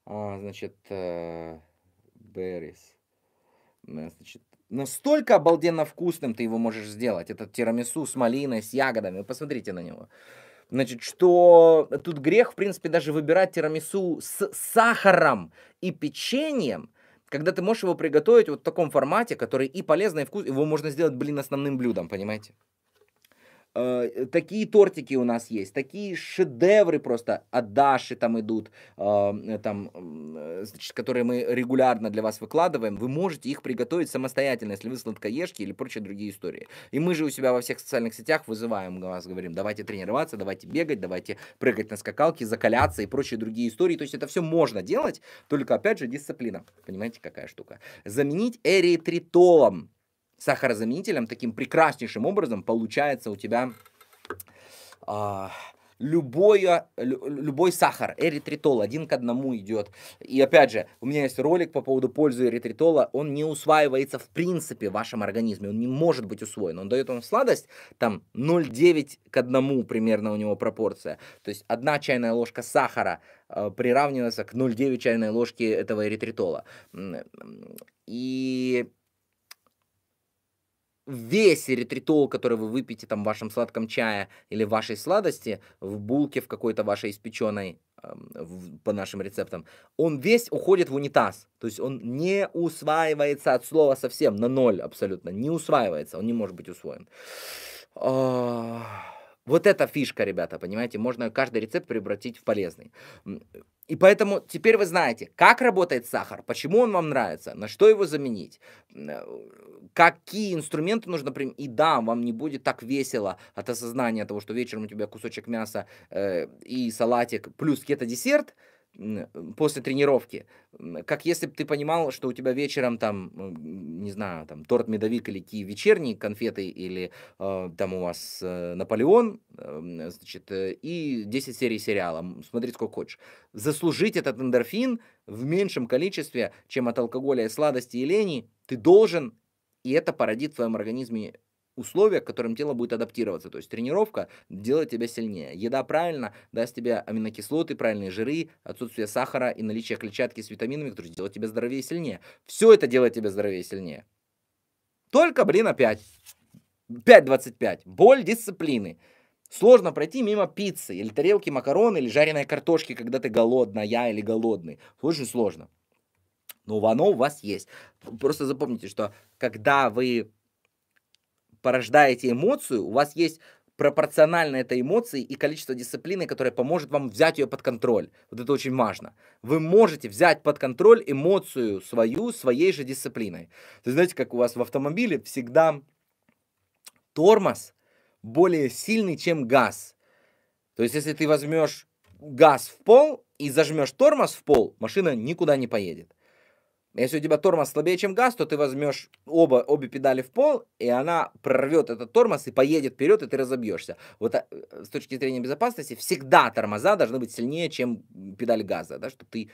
а, значит, э, Беррис. Э, значит, настолько обалденно вкусным ты его можешь сделать. Этот тирамису с малиной, с ягодами. Посмотрите на него. Значит, что тут грех, в принципе, даже выбирать тирамису с сахаром и печеньем, когда ты можешь его приготовить вот в таком формате, который и полезный, и вкус, его можно сделать, блин, основным блюдом, понимаете? э, такие тортики у нас есть, такие шедевры просто от Даши там идут, э, там, э, значит, которые мы регулярно для вас выкладываем. Вы можете их приготовить самостоятельно, если вы сладкоежки или прочие другие истории. И мы же у себя во всех социальных сетях вызываем вас, говорим, давайте тренироваться, давайте бегать, давайте прыгать на скакалке, закаляться и прочие другие истории. То есть это все можно делать, только, опять же, дисциплина. Понимаете, какая штука? Заменить эритритолом сахарозаменителем таким прекраснейшим образом получается у тебя а, любое, любой сахар, эритритол один к одному идет. И опять же, у меня есть ролик по поводу пользы эритритола, он не усваивается в принципе в вашем организме, он не может быть усвоен, он дает вам сладость, там 0,9 к одному примерно у него пропорция. То есть одна чайная ложка сахара э, приравнивается к 0,9 чайной ложки этого эритритола. И весь ретритол, который вы выпьете там в вашем сладком чае или в вашей сладости, в булке в какой-то вашей испеченной по нашим рецептам, он весь уходит в унитаз. То есть он не усваивается от слова совсем, на ноль абсолютно. Не усваивается, он не может быть усвоен. А, вот эта фишка, ребята, понимаете? Можно каждый рецепт превратить в полезный. И поэтому теперь вы знаете, как работает сахар, почему он вам нравится, на что его заменить, э, какие инструменты нужно применить. И да, вам не будет так весело от осознания того, что вечером у тебя кусочек мяса э, и салатик плюс кето-десерт – после тренировки, как если бы ты понимал, что у тебя вечером там, не знаю, там торт медовик или какие вечерние конфеты или э, там у вас э, Наполеон, э, значит, э, и 10 серий сериала, смотри сколько хочешь. Заслужить этот эндорфин в меньшем количестве, чем от алкоголя и сладости и лени, ты должен, и это породит в твоем организме условия, к которым тело будет адаптироваться. То есть тренировка делает тебя сильнее. Еда правильно даст тебе аминокислоты, правильные жиры, отсутствие сахара и наличие клетчатки с витаминами, которые делают тебя здоровее и сильнее. Все это делает тебя здоровее и сильнее. Только, блин, опять. 5.25. Боль дисциплины. Сложно пройти мимо пиццы или тарелки макарон или жареной картошки, когда ты голодная или голодный. Очень сложно. Но оно у вас есть. Просто запомните, что когда вы порождаете эмоцию, у вас есть пропорционально этой эмоции и количество дисциплины, которая поможет вам взять ее под контроль. Вот это очень важно. Вы можете взять под контроль эмоцию свою, своей же дисциплиной. То знаете, как у вас в автомобиле всегда тормоз более сильный, чем газ. То есть, если ты возьмешь газ в пол и зажмешь тормоз в пол, машина никуда не поедет. Если у тебя тормоз слабее, чем газ, то ты возьмешь оба, обе педали в пол, и она прорвет этот тормоз и поедет вперед, и ты разобьешься. Вот э, э, с точки зрения безопасности всегда тормоза должны быть сильнее, чем педаль газа, да, чтобы ты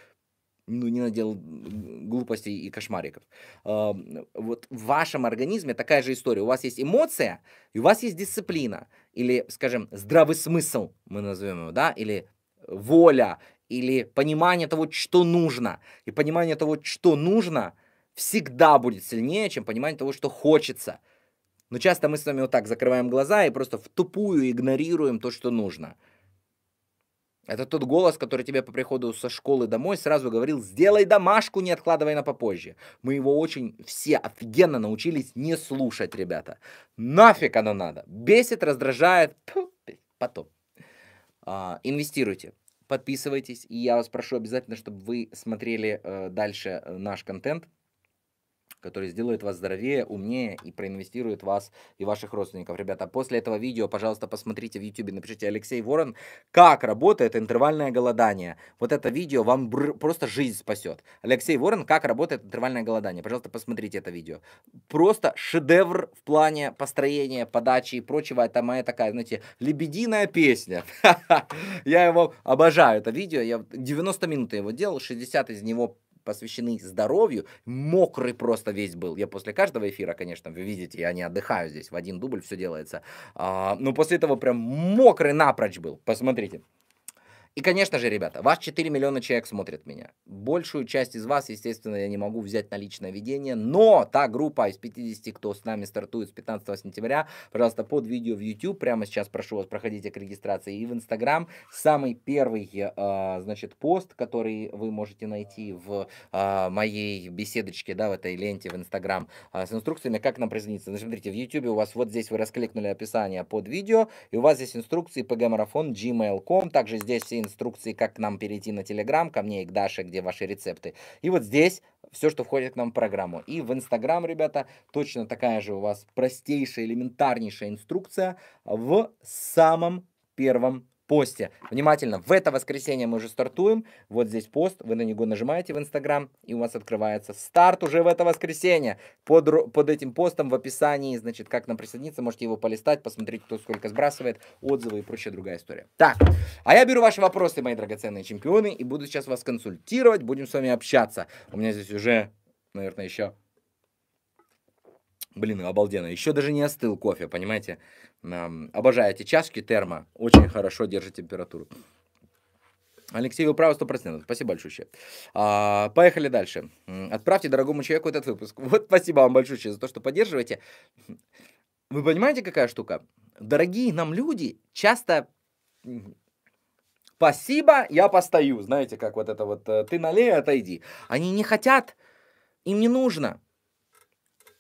ну, не наделал глупостей и кошмариков. Эм, вот в вашем организме такая же история. У вас есть эмоция, и у вас есть дисциплина, или, скажем, здравый смысл, мы назовем его, да, или воля, или понимание того, что нужно. И понимание того, что нужно, всегда будет сильнее, чем понимание того, что хочется. Но часто мы с вами вот так закрываем глаза и просто в тупую игнорируем то, что нужно. Это тот голос, который тебе по приходу со школы домой сразу говорил, сделай домашку, не откладывай на попозже. Мы его очень все офигенно научились не слушать, ребята. Нафиг оно надо. Бесит, раздражает. потом. А, инвестируйте подписывайтесь, и я вас прошу обязательно, чтобы вы смотрели э, дальше э, наш контент, который сделает вас здоровее, умнее и проинвестирует вас и ваших родственников. Ребята, после этого видео, пожалуйста, посмотрите в YouTube, напишите Алексей Ворон, как работает интервальное голодание. Вот это видео вам просто жизнь спасет. Алексей Ворон, как работает интервальное голодание. Пожалуйста, посмотрите это видео. Просто шедевр в плане построения, подачи и прочего. Это моя такая, знаете, лебединая песня. Я его обожаю, это видео. Я 90 минут его делал, 60 из него посвящены здоровью, мокрый просто весь был. Я после каждого эфира, конечно, вы видите, я не отдыхаю здесь, в один дубль все делается. А, но ну, после этого прям мокрый напрочь был, посмотрите. И, конечно же, ребята, вас 4 миллиона человек смотрят меня. Большую часть из вас, естественно, я не могу взять на личное ведение, но та группа из 50, кто с нами стартует с 15 сентября, пожалуйста, под видео в YouTube, прямо сейчас прошу вас, проходите к регистрации, и в Instagram самый первый, э, значит, пост, который вы можете найти в э, моей беседочке, да, в этой ленте в Instagram э, с инструкциями, как нам присоединиться. Значит, смотрите, в YouTube у вас вот здесь вы раскликнули описание под видео, и у вас здесь инструкции pgmarathon.gmail.com, также здесь все инструкции, как к нам перейти на Телеграм, ко мне и к Даше, где ваши рецепты. И вот здесь все, что входит к нам в программу. И в Инстаграм, ребята, точно такая же у вас простейшая, элементарнейшая инструкция в самом первом посте. Внимательно, в это воскресенье мы уже стартуем. Вот здесь пост, вы на него нажимаете в Инстаграм, и у вас открывается старт уже в это воскресенье. Под, под этим постом в описании, значит, как нам присоединиться, можете его полистать, посмотреть, кто сколько сбрасывает, отзывы и прочая другая история. Так, а я беру ваши вопросы, мои драгоценные чемпионы, и буду сейчас вас консультировать, будем с вами общаться. У меня здесь уже, наверное, еще Блин, обалденно. Еще даже не остыл кофе, понимаете? Обожаю эти чашки термо. Очень хорошо держит температуру. Алексей, вы правы 100%. Спасибо большое. А, поехали дальше. Отправьте дорогому человеку этот выпуск. Вот спасибо вам большое за то, что поддерживаете. Вы понимаете, какая штука? Дорогие нам люди часто спасибо, я постою. Знаете, как вот это вот, э, ты налей, отойди. Они не хотят, им не нужно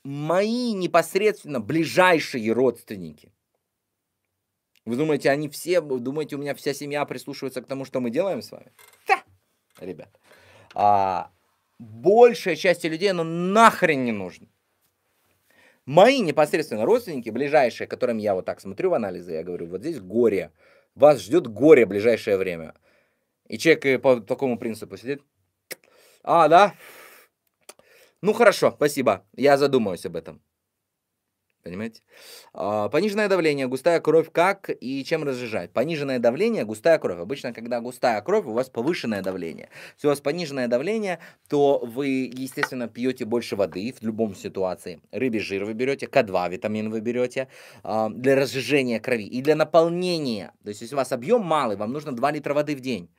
мои непосредственно ближайшие родственники. Вы думаете, они все, вы думаете, у меня вся семья прислушивается к тому, что мы делаем с вами? Ха! Ребят. А, большая часть людей, ну нахрен не нужно. Мои непосредственно родственники, ближайшие, которым я вот так смотрю в анализы, я говорю, вот здесь горе. Вас ждет горе в ближайшее время. И человек э, по такому принципу сидит. А, да? Ну хорошо, спасибо, я задумаюсь об этом. Понимаете? А, пониженное давление, густая кровь, как и чем разжижать? Пониженное давление, густая кровь. Обычно, когда густая кровь, у вас повышенное давление. Если у вас пониженное давление, то вы, естественно, пьете больше воды в любом ситуации. Рыбий жир вы берете, К2 витамин вы берете а, для разжижения крови и для наполнения. То есть, если у вас объем малый, вам нужно 2 литра воды в день.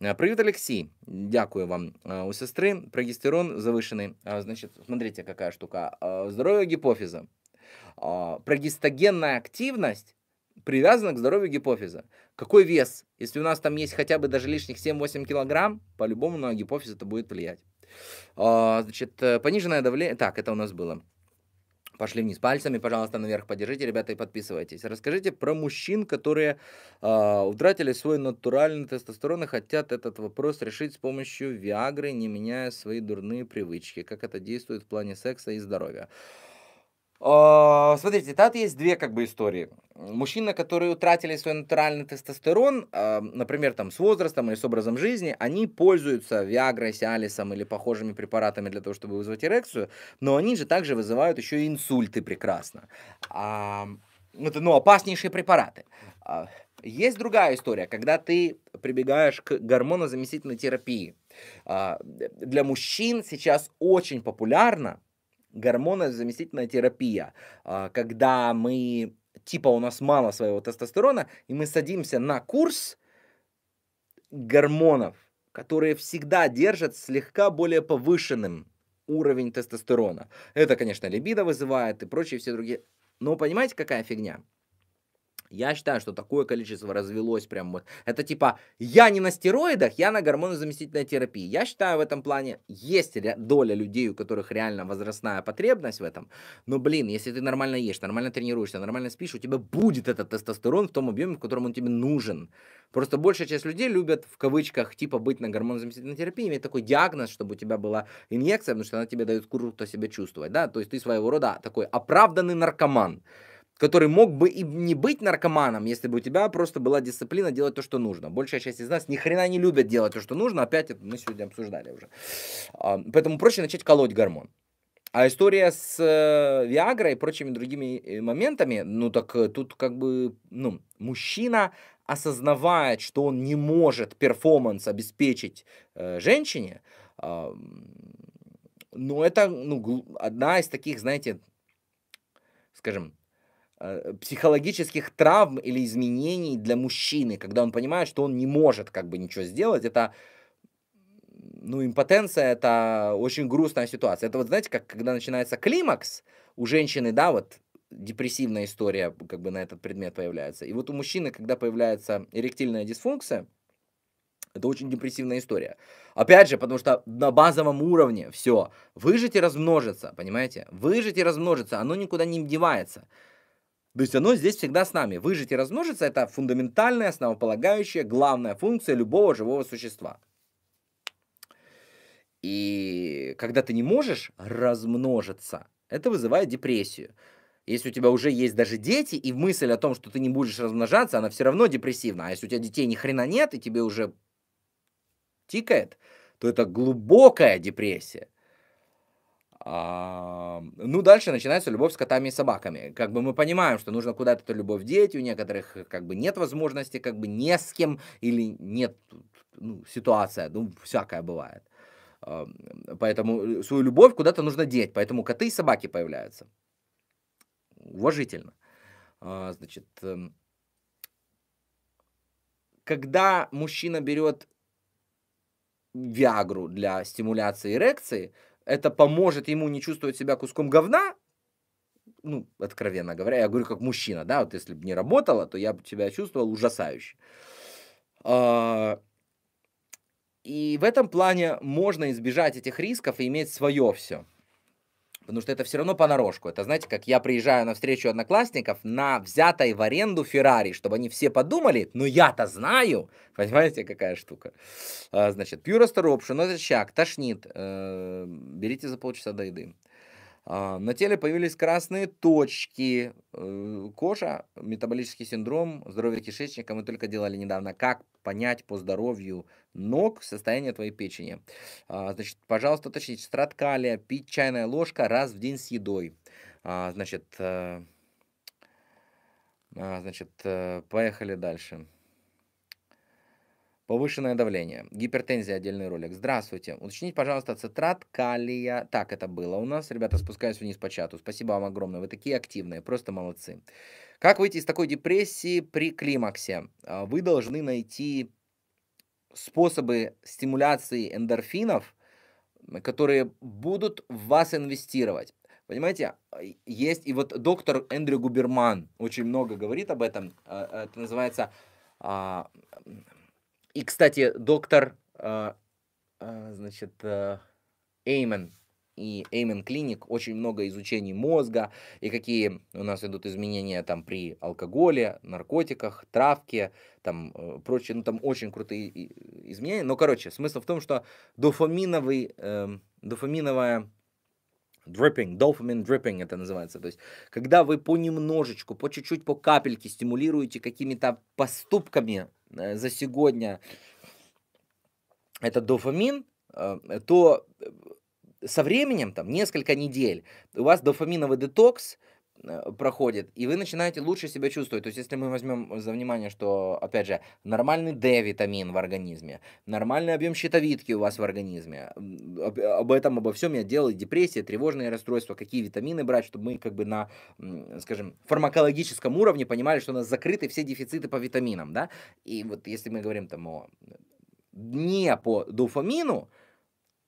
Э, Привет, Алексей. Дякую вам. Э, у сестры прогестерон завышенный. А, значит, смотрите, какая штука. А, здоровье гипофиза. А, прогестогенная активность привязана к здоровью гипофиза. Какой вес? Если у нас там есть хотя бы даже лишних 7-8 килограмм, по-любому на гипофиз это будет влиять. Значит, э, пониженное давление... Так, это у нас было. Пошли вниз пальцами, пожалуйста, наверх поддержите, ребята, и подписывайтесь. Расскажите про мужчин, которые э, утратили свой натуральный тестостерон и хотят этот вопрос решить с помощью Виагры, не меняя свои дурные привычки. Как это действует в плане секса и здоровья? А, смотрите, тут есть две как бы истории. Мужчины, которые утратили свой натуральный тестостерон, а, например, там с возрастом или с образом жизни, они пользуются Виагрой, Сиалисом или похожими препаратами для того, чтобы вызвать эрекцию, но они же также вызывают еще и инсульты прекрасно. А, ну, это, ну, опаснейшие препараты. Есть другая история, когда ты прибегаешь к гормонозаместительной терапии. Для мужчин сейчас очень популярно гормонозаместительная терапия, а, когда мы, типа у нас мало своего тестостерона, и мы садимся на курс гормонов, которые всегда держат слегка более повышенным уровень тестостерона. Это, конечно, либидо вызывает и прочие все другие. Но понимаете, какая фигня? Я считаю, что такое количество развелось прям вот. Это типа, я не на стероидах, я на гормонозаместительной терапии. Я считаю, в этом плане есть доля людей, у которых реально возрастная потребность в этом. Но, блин, если ты нормально ешь, нормально тренируешься, нормально спишь, у тебя будет этот тестостерон в том объеме, в котором он тебе нужен. Просто большая часть людей любят, в кавычках, типа, быть на гормонозаместительной терапии, иметь такой диагноз, чтобы у тебя была инъекция, потому что она тебе дает круто себя чувствовать, да? То есть ты своего рода такой оправданный наркоман который мог бы и не быть наркоманом, если бы у тебя просто была дисциплина делать то, что нужно. Большая часть из нас ни хрена не любят делать то, что нужно. Опять это мы сегодня обсуждали уже. А, поэтому проще начать колоть гормон. А история с э, Виагрой и прочими другими э, моментами, ну так э, тут как бы, ну, мужчина осознавает, что он не может перформанс обеспечить э, женщине, э, ну это ну, одна из таких, знаете, скажем, Э, психологических травм или изменений для мужчины, когда он понимает, что он не может как бы ничего сделать. Это, ну, импотенция, это очень грустная ситуация. Это вот, знаете, как когда начинается климакс, у женщины, да, вот депрессивная история как бы на этот предмет появляется. И вот у мужчины, когда появляется эректильная дисфункция, это очень депрессивная история. Опять же, потому что на базовом уровне все. Выжить и размножиться, понимаете? Выжить и размножиться, оно никуда не девается. То есть оно здесь всегда с нами. Выжить и размножиться – это фундаментальная, основополагающая, главная функция любого живого существа. И когда ты не можешь размножиться, это вызывает депрессию. Если у тебя уже есть даже дети, и мысль о том, что ты не будешь размножаться, она все равно депрессивна. А если у тебя детей ни хрена нет, и тебе уже тикает, то это глубокая депрессия. А, ну, дальше начинается любовь с котами и собаками. Как бы мы понимаем, что нужно куда-то эту любовь деть, у некоторых как бы нет возможности, как бы не с кем или нет ну, ситуация, ну, всякое бывает. А, поэтому э, свою любовь куда-то нужно деть, поэтому коты и собаки появляются. Уважительно. А, значит, эм, когда мужчина берет Виагру для стимуляции эрекции – это поможет ему не чувствовать себя куском говна, ну, откровенно говоря, я говорю как мужчина, да, вот если бы не работала, то я бы тебя чувствовал ужасающе. А, и в этом плане можно избежать этих рисков и иметь свое все потому что это все равно понарошку. Это, знаете, как я приезжаю на встречу одноклассников на взятой в аренду Феррари, чтобы они все подумали, но «Ну, я-то знаю, понимаете, какая штука. А, значит, пью Star Option, ну, это щак, тошнит, э, берите за полчаса до еды. А, на теле появились красные точки. Э, кожа, метаболический синдром, здоровье кишечника мы только делали недавно. Как понять по здоровью ног состояние твоей печени? А, значит, пожалуйста, уточните. Страт калия, пить чайная ложка раз в день с едой. А, значит, э, значит э, поехали дальше. Повышенное давление. Гипертензия, отдельный ролик. Здравствуйте. Уточните, пожалуйста, цитрат калия. Так это было у нас. Ребята, спускаюсь вниз по чату. Спасибо вам огромное. Вы такие активные. Просто молодцы. Как выйти из такой депрессии при климаксе? А, вы должны найти способы стимуляции эндорфинов, которые будут в вас инвестировать. Понимаете, а, есть, и вот доктор Эндрю Губерман очень много говорит об этом, а, это называется и, кстати, доктор, э, э, значит, э, Эймен и Эймен Клиник очень много изучений мозга и какие у нас идут изменения там при алкоголе, наркотиках, травке, там э, прочее, ну там очень крутые изменения. Но, короче, смысл в том, что дофаминовый, э, дофаминовая Dripping, dopamine dripping это называется. То есть, когда вы понемножечку, по чуть-чуть, по капельке стимулируете какими-то поступками Э, за сегодня этот дофамин, э, то э, со временем, там, несколько недель, у вас дофаминовый детокс Э, проходит, и вы начинаете лучше себя чувствовать. То есть, если мы возьмем за внимание, что, опять же, нормальный D-витамин в организме, нормальный объем щитовидки у вас в организме, об, этом, обо всем я делал, депрессия, тревожные расстройства, какие витамины брать, чтобы мы как бы на, скажем, фармакологическом уровне понимали, что у нас закрыты все дефициты по витаминам, да, и вот если мы говорим там о дне по дофамину,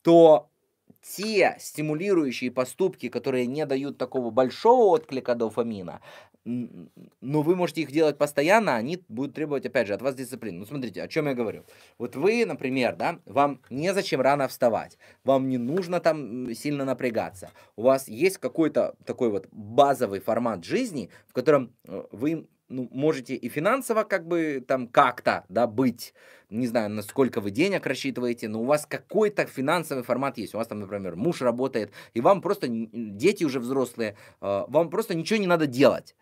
то те стимулирующие поступки, которые не дают такого большого отклика дофамина, но вы можете их делать постоянно, они будут требовать, опять же, от вас дисциплины. Ну, смотрите, о чем я говорю. Вот вы, например, да, вам незачем рано вставать, вам не нужно там сильно напрягаться. У вас есть какой-то такой вот базовый формат жизни, в котором э, вы ну, можете и финансово как бы там как-то, да, быть, не знаю, насколько вы денег рассчитываете, но у вас какой-то финансовый формат есть. У вас там, например, муж работает, и вам просто, дети уже взрослые, а, вам просто ничего не надо делать.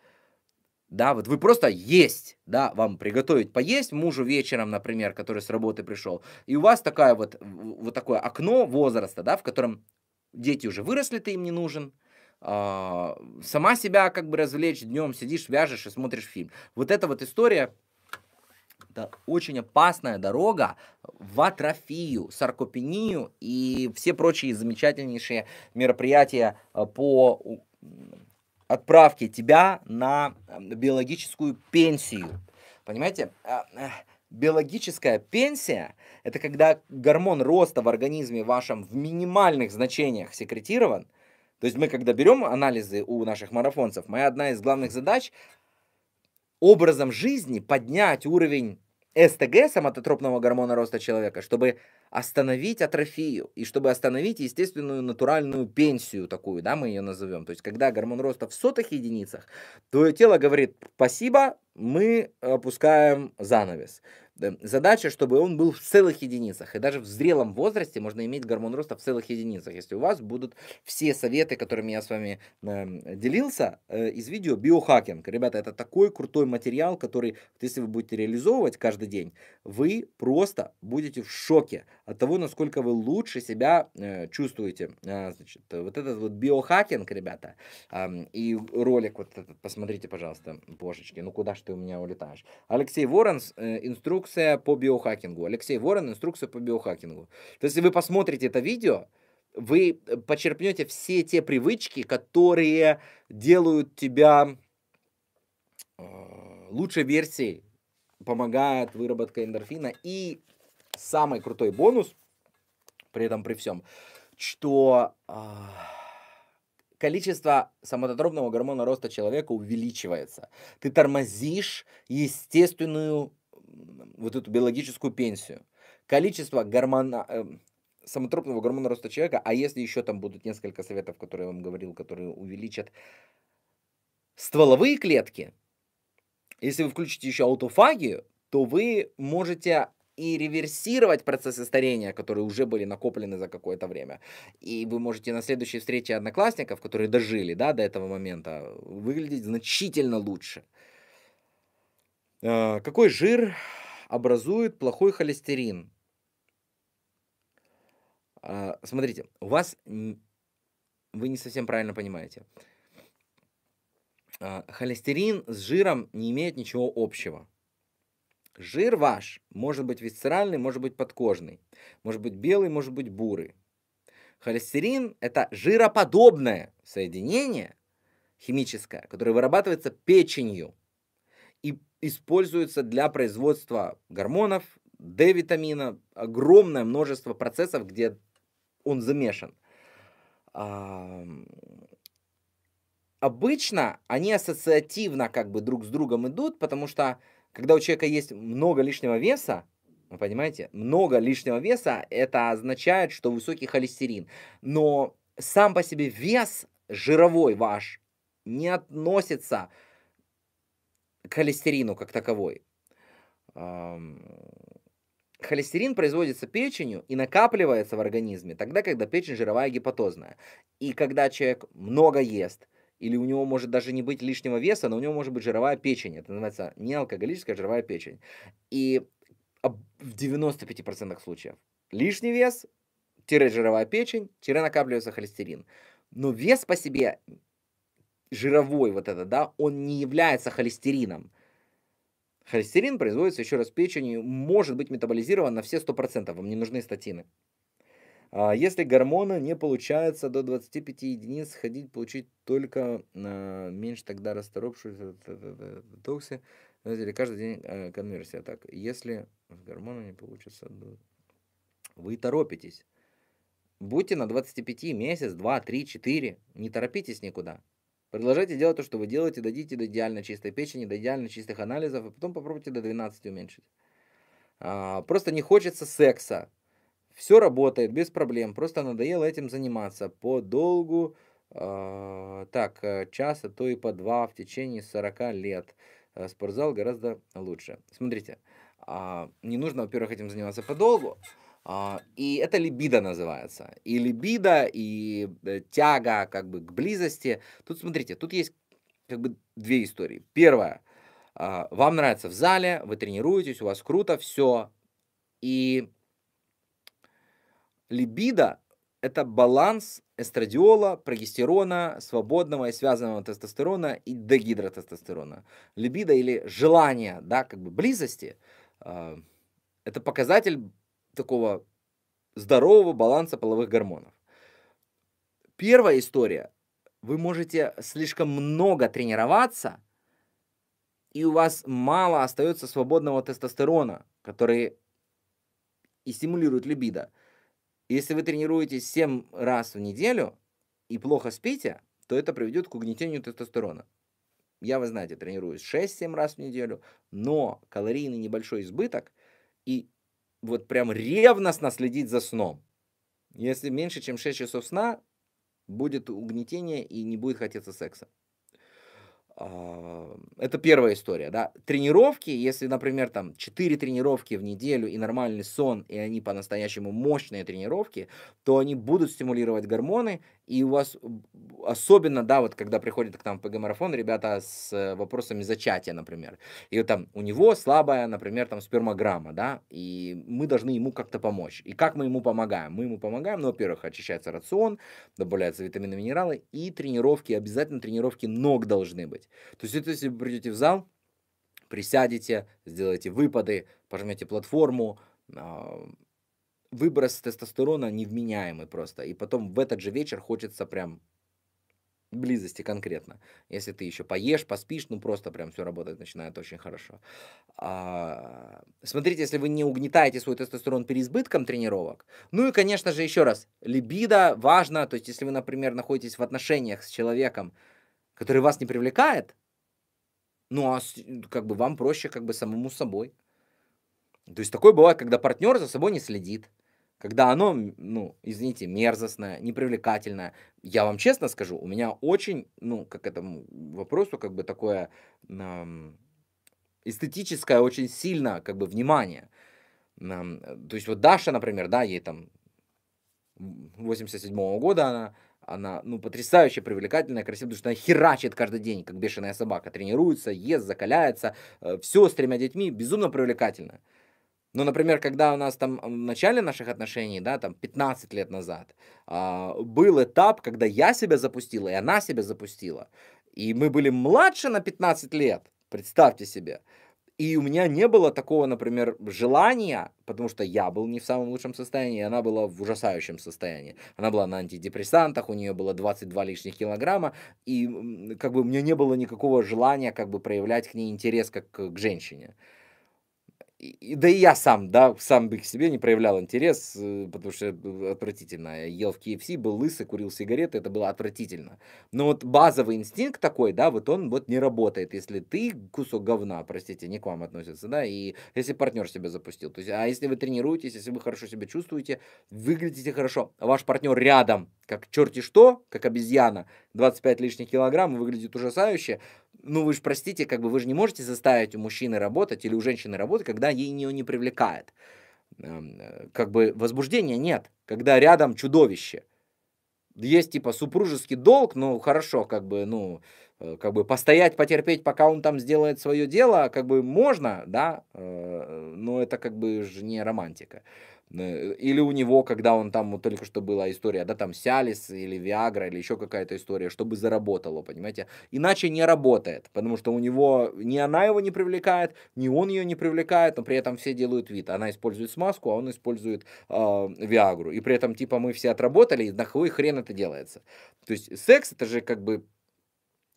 Да, вот вы просто есть, да, вам приготовить поесть мужу вечером, например, который с работы пришел, и у вас такая вот, вот такое окно возраста, да, в котором дети уже выросли, ты им не нужен, а, сама себя как бы развлечь днем, сидишь, вяжешь и смотришь фильм. Вот эта вот история, это очень опасная дорога в атрофию, саркопению и все прочие замечательнейшие мероприятия а, по отправке тебя на биологическую пенсию. Понимаете, а, биологическая пенсия – это когда гормон роста в организме вашем в минимальных значениях секретирован – то есть мы, когда берем анализы у наших марафонцев, моя одна из главных задач образом жизни поднять уровень СТГ, соматотропного гормона роста человека, чтобы остановить атрофию, и чтобы остановить естественную натуральную пенсию такую, да, мы ее назовем. То есть, когда гормон роста в сотых единицах, то тело говорит «спасибо, мы опускаем занавес». Задача, чтобы он был в целых единицах. И даже в зрелом возрасте можно иметь гормон роста в целых единицах. Если у вас будут все советы, которыми я с вами э, делился, э, из видео биохакинг. Ребята, это такой крутой материал, который, если вы будете реализовывать каждый день, вы просто будете в шоке от того, насколько вы лучше себя э, чувствуете. А, значит, вот этот вот биохакинг, ребята, и ролик вот этот, посмотрите, пожалуйста, божечки, ну куда ж ты у меня улетаешь? Алексей Ворон, э, инструкция по биохакингу. Алексей Ворон, инструкция по биохакингу. То есть, если вы посмотрите это видео, вы э, почерпнете все те привычки, которые делают тебя лучшей версией, помогают выработка эндорфина и самый крутой бонус, при этом при всем, что э, количество самототропного гормона роста человека увеличивается. Ты тормозишь естественную вот эту биологическую пенсию. Количество гормона, э, самотропного гормона роста человека, а если еще там будут несколько советов, которые я вам говорил, которые увеличат стволовые клетки, если вы включите еще аутофагию, то вы можете и реверсировать процессы старения, которые уже были накоплены за какое-то время. И вы можете на следующей встрече одноклассников, которые дожили да, до этого момента, выглядеть значительно лучше. А, какой жир образует плохой холестерин? А, смотрите, у вас вы не совсем правильно понимаете. А, холестерин с жиром не имеет ничего общего. Жир ваш может быть висцеральный, может быть подкожный, может быть белый, может быть бурый. Холестерин – это жироподобное соединение химическое, которое вырабатывается печенью и используется для производства гормонов, D-витамина, огромное множество процессов, где он замешан. А... Обычно они ассоциативно как бы друг с другом идут, потому что когда у человека есть много лишнего веса, вы понимаете, много лишнего веса, это означает, что высокий холестерин. Но сам по себе вес жировой ваш не относится к холестерину как таковой. Холестерин производится печенью и накапливается в организме тогда, когда печень жировая гипотозная. И когда человек много ест, или у него может даже не быть лишнего веса, но у него может быть жировая печень. Это называется не а жировая печень. И в 95% случаев лишний вес, тире жировая печень, тире накапливается холестерин. Но вес по себе жировой вот этот, да, он не является холестерином. Холестерин производится, еще раз, печенью, может быть метаболизирован на все 100%. Вам не нужны статины. А если гормона не получается до 25 единиц ходить, получить только а, меньше тогда расторопшуюся э, э, э, токси, или каждый день конверсия. Так, если гормона не получится, ну, вы торопитесь. Будьте на 25 месяц, 2, 3, 4. Не торопитесь никуда. Продолжайте делать то, что вы делаете, дадите до идеально чистой печени, до идеально чистых анализов, и а потом попробуйте до 12 уменьшить. А, просто не хочется секса. Все работает без проблем, просто надоело этим заниматься по долгу, а, э, так, час, то и по два в течение 40 лет. Э, спортзал гораздо лучше. Смотрите, э, не нужно, во-первых, этим заниматься подолгу, э, и это либида называется. И либида, и э, тяга как бы к близости. Тут, смотрите, тут есть как бы две истории. Первая, вам нравится в зале, вы тренируетесь, у вас круто, все. И Либидо – это баланс эстрадиола, прогестерона, свободного и связанного тестостерона и дегидротестостерона. Либидо или желание, да, как бы близости э, – это показатель такого здорового баланса половых гормонов. Первая история. Вы можете слишком много тренироваться, и у вас мало остается свободного тестостерона, который и стимулирует либидо. Если вы тренируетесь 7 раз в неделю и плохо спите, то это приведет к угнетению тестостерона. Я, вы знаете, тренируюсь 6-7 раз в неделю, но калорийный небольшой избыток и вот прям ревностно следить за сном. Если меньше, чем 6 часов сна, будет угнетение и не будет хотеться секса. А, это первая история, да. Тренировки, если, например, там 4 тренировки в неделю и нормальный сон, и они по-настоящему мощные тренировки, то они будут стимулировать гормоны, и у вас особенно, да, вот когда приходят к нам в ПГ-марафон ребята с э, вопросами зачатия, например, и там у него слабая, например, там спермограмма, да, и мы должны ему как-то помочь. И как мы ему помогаем? Мы ему помогаем, ну, во-первых, очищается рацион, добавляются витамины, минералы, и тренировки, обязательно тренировки ног должны быть. То есть это если вы придете в зал, присядете, сделаете выпады, пожмете платформу, а, выброс тестостерона невменяемый просто. И потом в этот же вечер хочется прям близости конкретно. Если ты еще поешь, поспишь, ну просто прям все работает, начинает очень хорошо. А, смотрите, если вы не угнетаете свой тестостерон переизбытком тренировок, ну и, конечно же, еще раз, либидо важно, то есть если вы, например, находитесь в отношениях с человеком, который вас не привлекает, ну, а как бы вам проще как бы самому собой. То есть такое бывает, когда партнер за собой не следит, когда оно, ну, извините, мерзостное, непривлекательное. Я вам честно скажу, у меня очень, ну, как этому вопросу, как бы такое эм, эстетическое очень сильно, как бы, внимание. Эм, то есть вот Даша, например, да, ей там 87 -го года она она, ну, потрясающе привлекательная, красивая, потому что она херачит каждый день, как бешеная собака, тренируется, ест, закаляется, э, все с тремя детьми, безумно привлекательно. Ну, например, когда у нас там э, в начале наших отношений, да, там 15 лет назад, а, был этап, когда я себя запустила, и она себя запустила. И мы были младше на 15 лет, представьте себе. И у меня не было такого, например, желания, потому что я был не в самом лучшем состоянии, она была в ужасающем состоянии. Она была на антидепрессантах, у нее было 22 лишних килограмма, и как бы у меня не было никакого желания как бы проявлять к ней интерес как к женщине и да и я сам, да, сам бы к себе не проявлял интерес, э, потому что отвратительно. Я ел в KFC, был лысый, курил сигареты, это было отвратительно. Но вот базовый инстинкт такой, да, вот он вот не работает, если ты кусок говна, простите, не к вам относится, да, и если партнер себя запустил. То есть, а если вы тренируетесь, если вы хорошо себя чувствуете, выглядите хорошо, а ваш партнер рядом, как черти что, как обезьяна, 25 лишних килограмм выглядит ужасающе. Ну, вы же, простите, как бы вы же не можете заставить у мужчины работать или у женщины работать, когда ей ее не привлекает. Эм, э, как бы возбуждения нет, когда рядом чудовище. Есть, типа, супружеский долг, ну, хорошо, как бы, ну, Э, как бы постоять, потерпеть, пока он там сделает свое дело, как бы можно, да, э, но это как бы же не романтика. Э, или у него, когда он там, вот только что была история, да, там Сялис или Виагра или еще какая-то история, чтобы заработало, понимаете? Иначе не работает, потому что у него, ни она его не привлекает, ни он ее не привлекает, но при этом все делают вид. Она использует смазку, а он использует э, Виагру. И при этом, типа, мы все отработали, и нахуй хрен это делается. То есть секс, это же как бы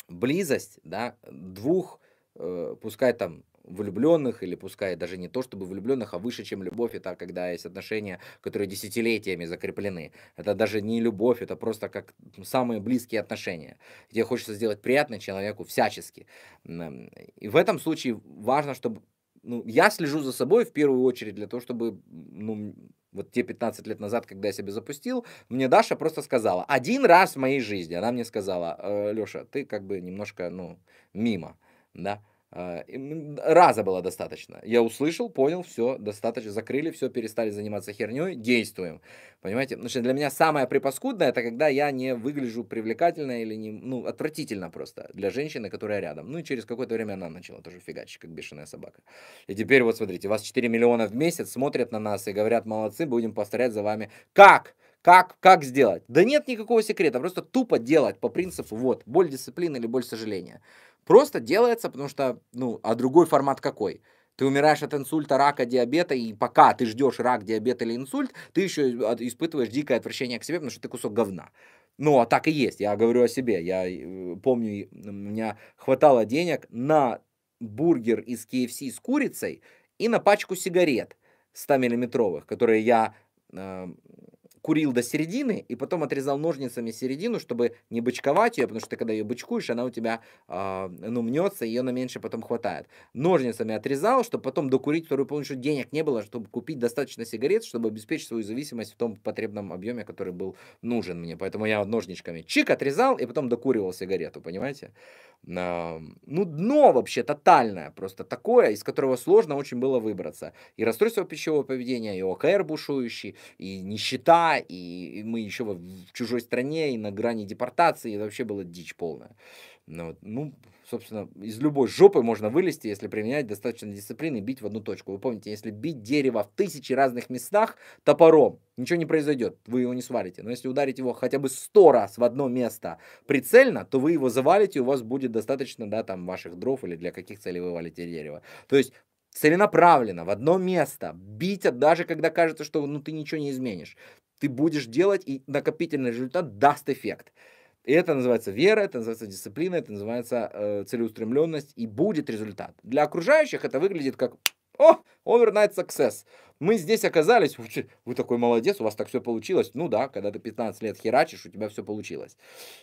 близость да, двух, э, пускай там влюбленных, или пускай даже не то чтобы влюбленных, а выше, чем любовь, это когда есть отношения, которые десятилетиями закреплены. Это даже не любовь, это просто как самые близкие отношения, где хочется сделать приятно человеку всячески. И в этом случае важно, чтобы ну, я слежу за собой в первую очередь для того, чтобы, ну, вот те 15 лет назад, когда я себя запустил, мне Даша просто сказала, один раз в моей жизни, она мне сказала, э, Леша, ты как бы немножко, ну, мимо, да, а, раза было достаточно. Я услышал, понял, все, достаточно, закрыли, все, перестали заниматься херней, действуем. Понимаете? Потому что для меня самое припаскудное, это когда я не выгляжу привлекательно или не, ну, отвратительно просто для женщины, которая рядом. Ну и через какое-то время она начала тоже фигачить, как бешеная собака. И теперь вот смотрите, вас 4 миллиона в месяц смотрят на нас и говорят, молодцы, будем повторять за вами. Как? Как, как сделать? Да нет никакого секрета, просто тупо делать по принципу вот, боль дисциплины или боль сожаления. Просто делается, потому что, ну, а другой формат какой? Ты умираешь от инсульта, рака, диабета, и пока ты ждешь рак, диабет или инсульт, ты еще испытываешь дикое отвращение к себе, потому что ты кусок говна. Ну, а так и есть. Я говорю о себе. Я э, помню, у меня хватало денег на бургер из KFC с курицей и на пачку сигарет 100 миллиметровых, которые я э, курил до середины и потом отрезал ножницами середину, чтобы не бычковать ее, потому что ты, когда ее бычкуешь, она у тебя э, ну, мнется, ее на меньше потом хватает. Ножницами отрезал, чтобы потом докурить вторую половину, денег не было, чтобы купить достаточно сигарет, чтобы обеспечить свою зависимость в том потребном объеме, который был нужен мне. Поэтому я ножничками чик отрезал и потом докуривал сигарету, понимаете? А, ну, дно вообще тотальное, просто такое, из которого сложно очень было выбраться. И расстройство пищевого поведения, и ОКР бушующий, и нищета, и, мы еще в, чужой стране, и на грани депортации, и вообще было дичь полная. Ну, ну, собственно, из любой жопы можно вылезти, если применять достаточно дисциплины и бить в одну точку. Вы помните, если бить дерево в тысячи разных местах топором, ничего не произойдет, вы его не свалите. Но если ударить его хотя бы сто раз в одно место прицельно, то вы его завалите, у вас будет достаточно, да, там, ваших дров или для каких целей вы валите дерево. То есть целенаправленно в одно место бить, даже когда кажется, что ну, ты ничего не изменишь ты будешь делать, и накопительный результат даст эффект. И это называется вера, это называется дисциплина, это называется э, целеустремленность, и будет результат. Для окружающих это выглядит как «О, overnight success». Мы здесь оказались, вы такой молодец, у вас так все получилось. Ну да, когда ты 15 лет херачишь, у тебя все получилось.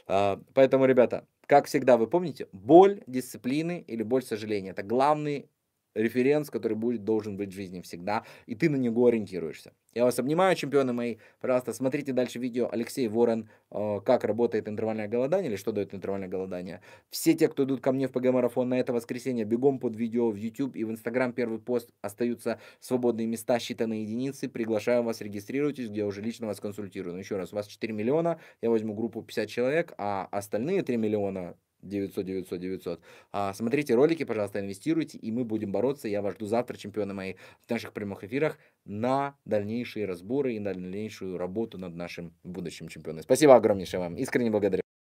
А, поэтому, ребята, как всегда, вы помните, боль дисциплины или боль сожаления – это главные референс, который будет, должен быть в жизни всегда, и ты на него ориентируешься. Я вас обнимаю, чемпионы мои. Пожалуйста, смотрите дальше видео Алексей Ворон, э, как работает интервальное голодание или что дает интервальное голодание. Все те, кто идут ко мне в ПГ-марафон на это воскресенье, бегом под видео в YouTube и в Instagram первый пост. Остаются свободные места, считанные единицы. Приглашаю вас, регистрируйтесь, где я уже лично вас консультирую. Но ну, еще раз, у вас 4 миллиона, я возьму группу 50 человек, а остальные 3 миллиона 900, 900, 900. А, смотрите ролики, пожалуйста, инвестируйте, и мы будем бороться. Я вас жду завтра, чемпионы мои, в наших прямых эфирах на дальнейшие разборы и на дальнейшую работу над нашим будущим чемпионом. Спасибо огромнейшее вам. Искренне благодарю.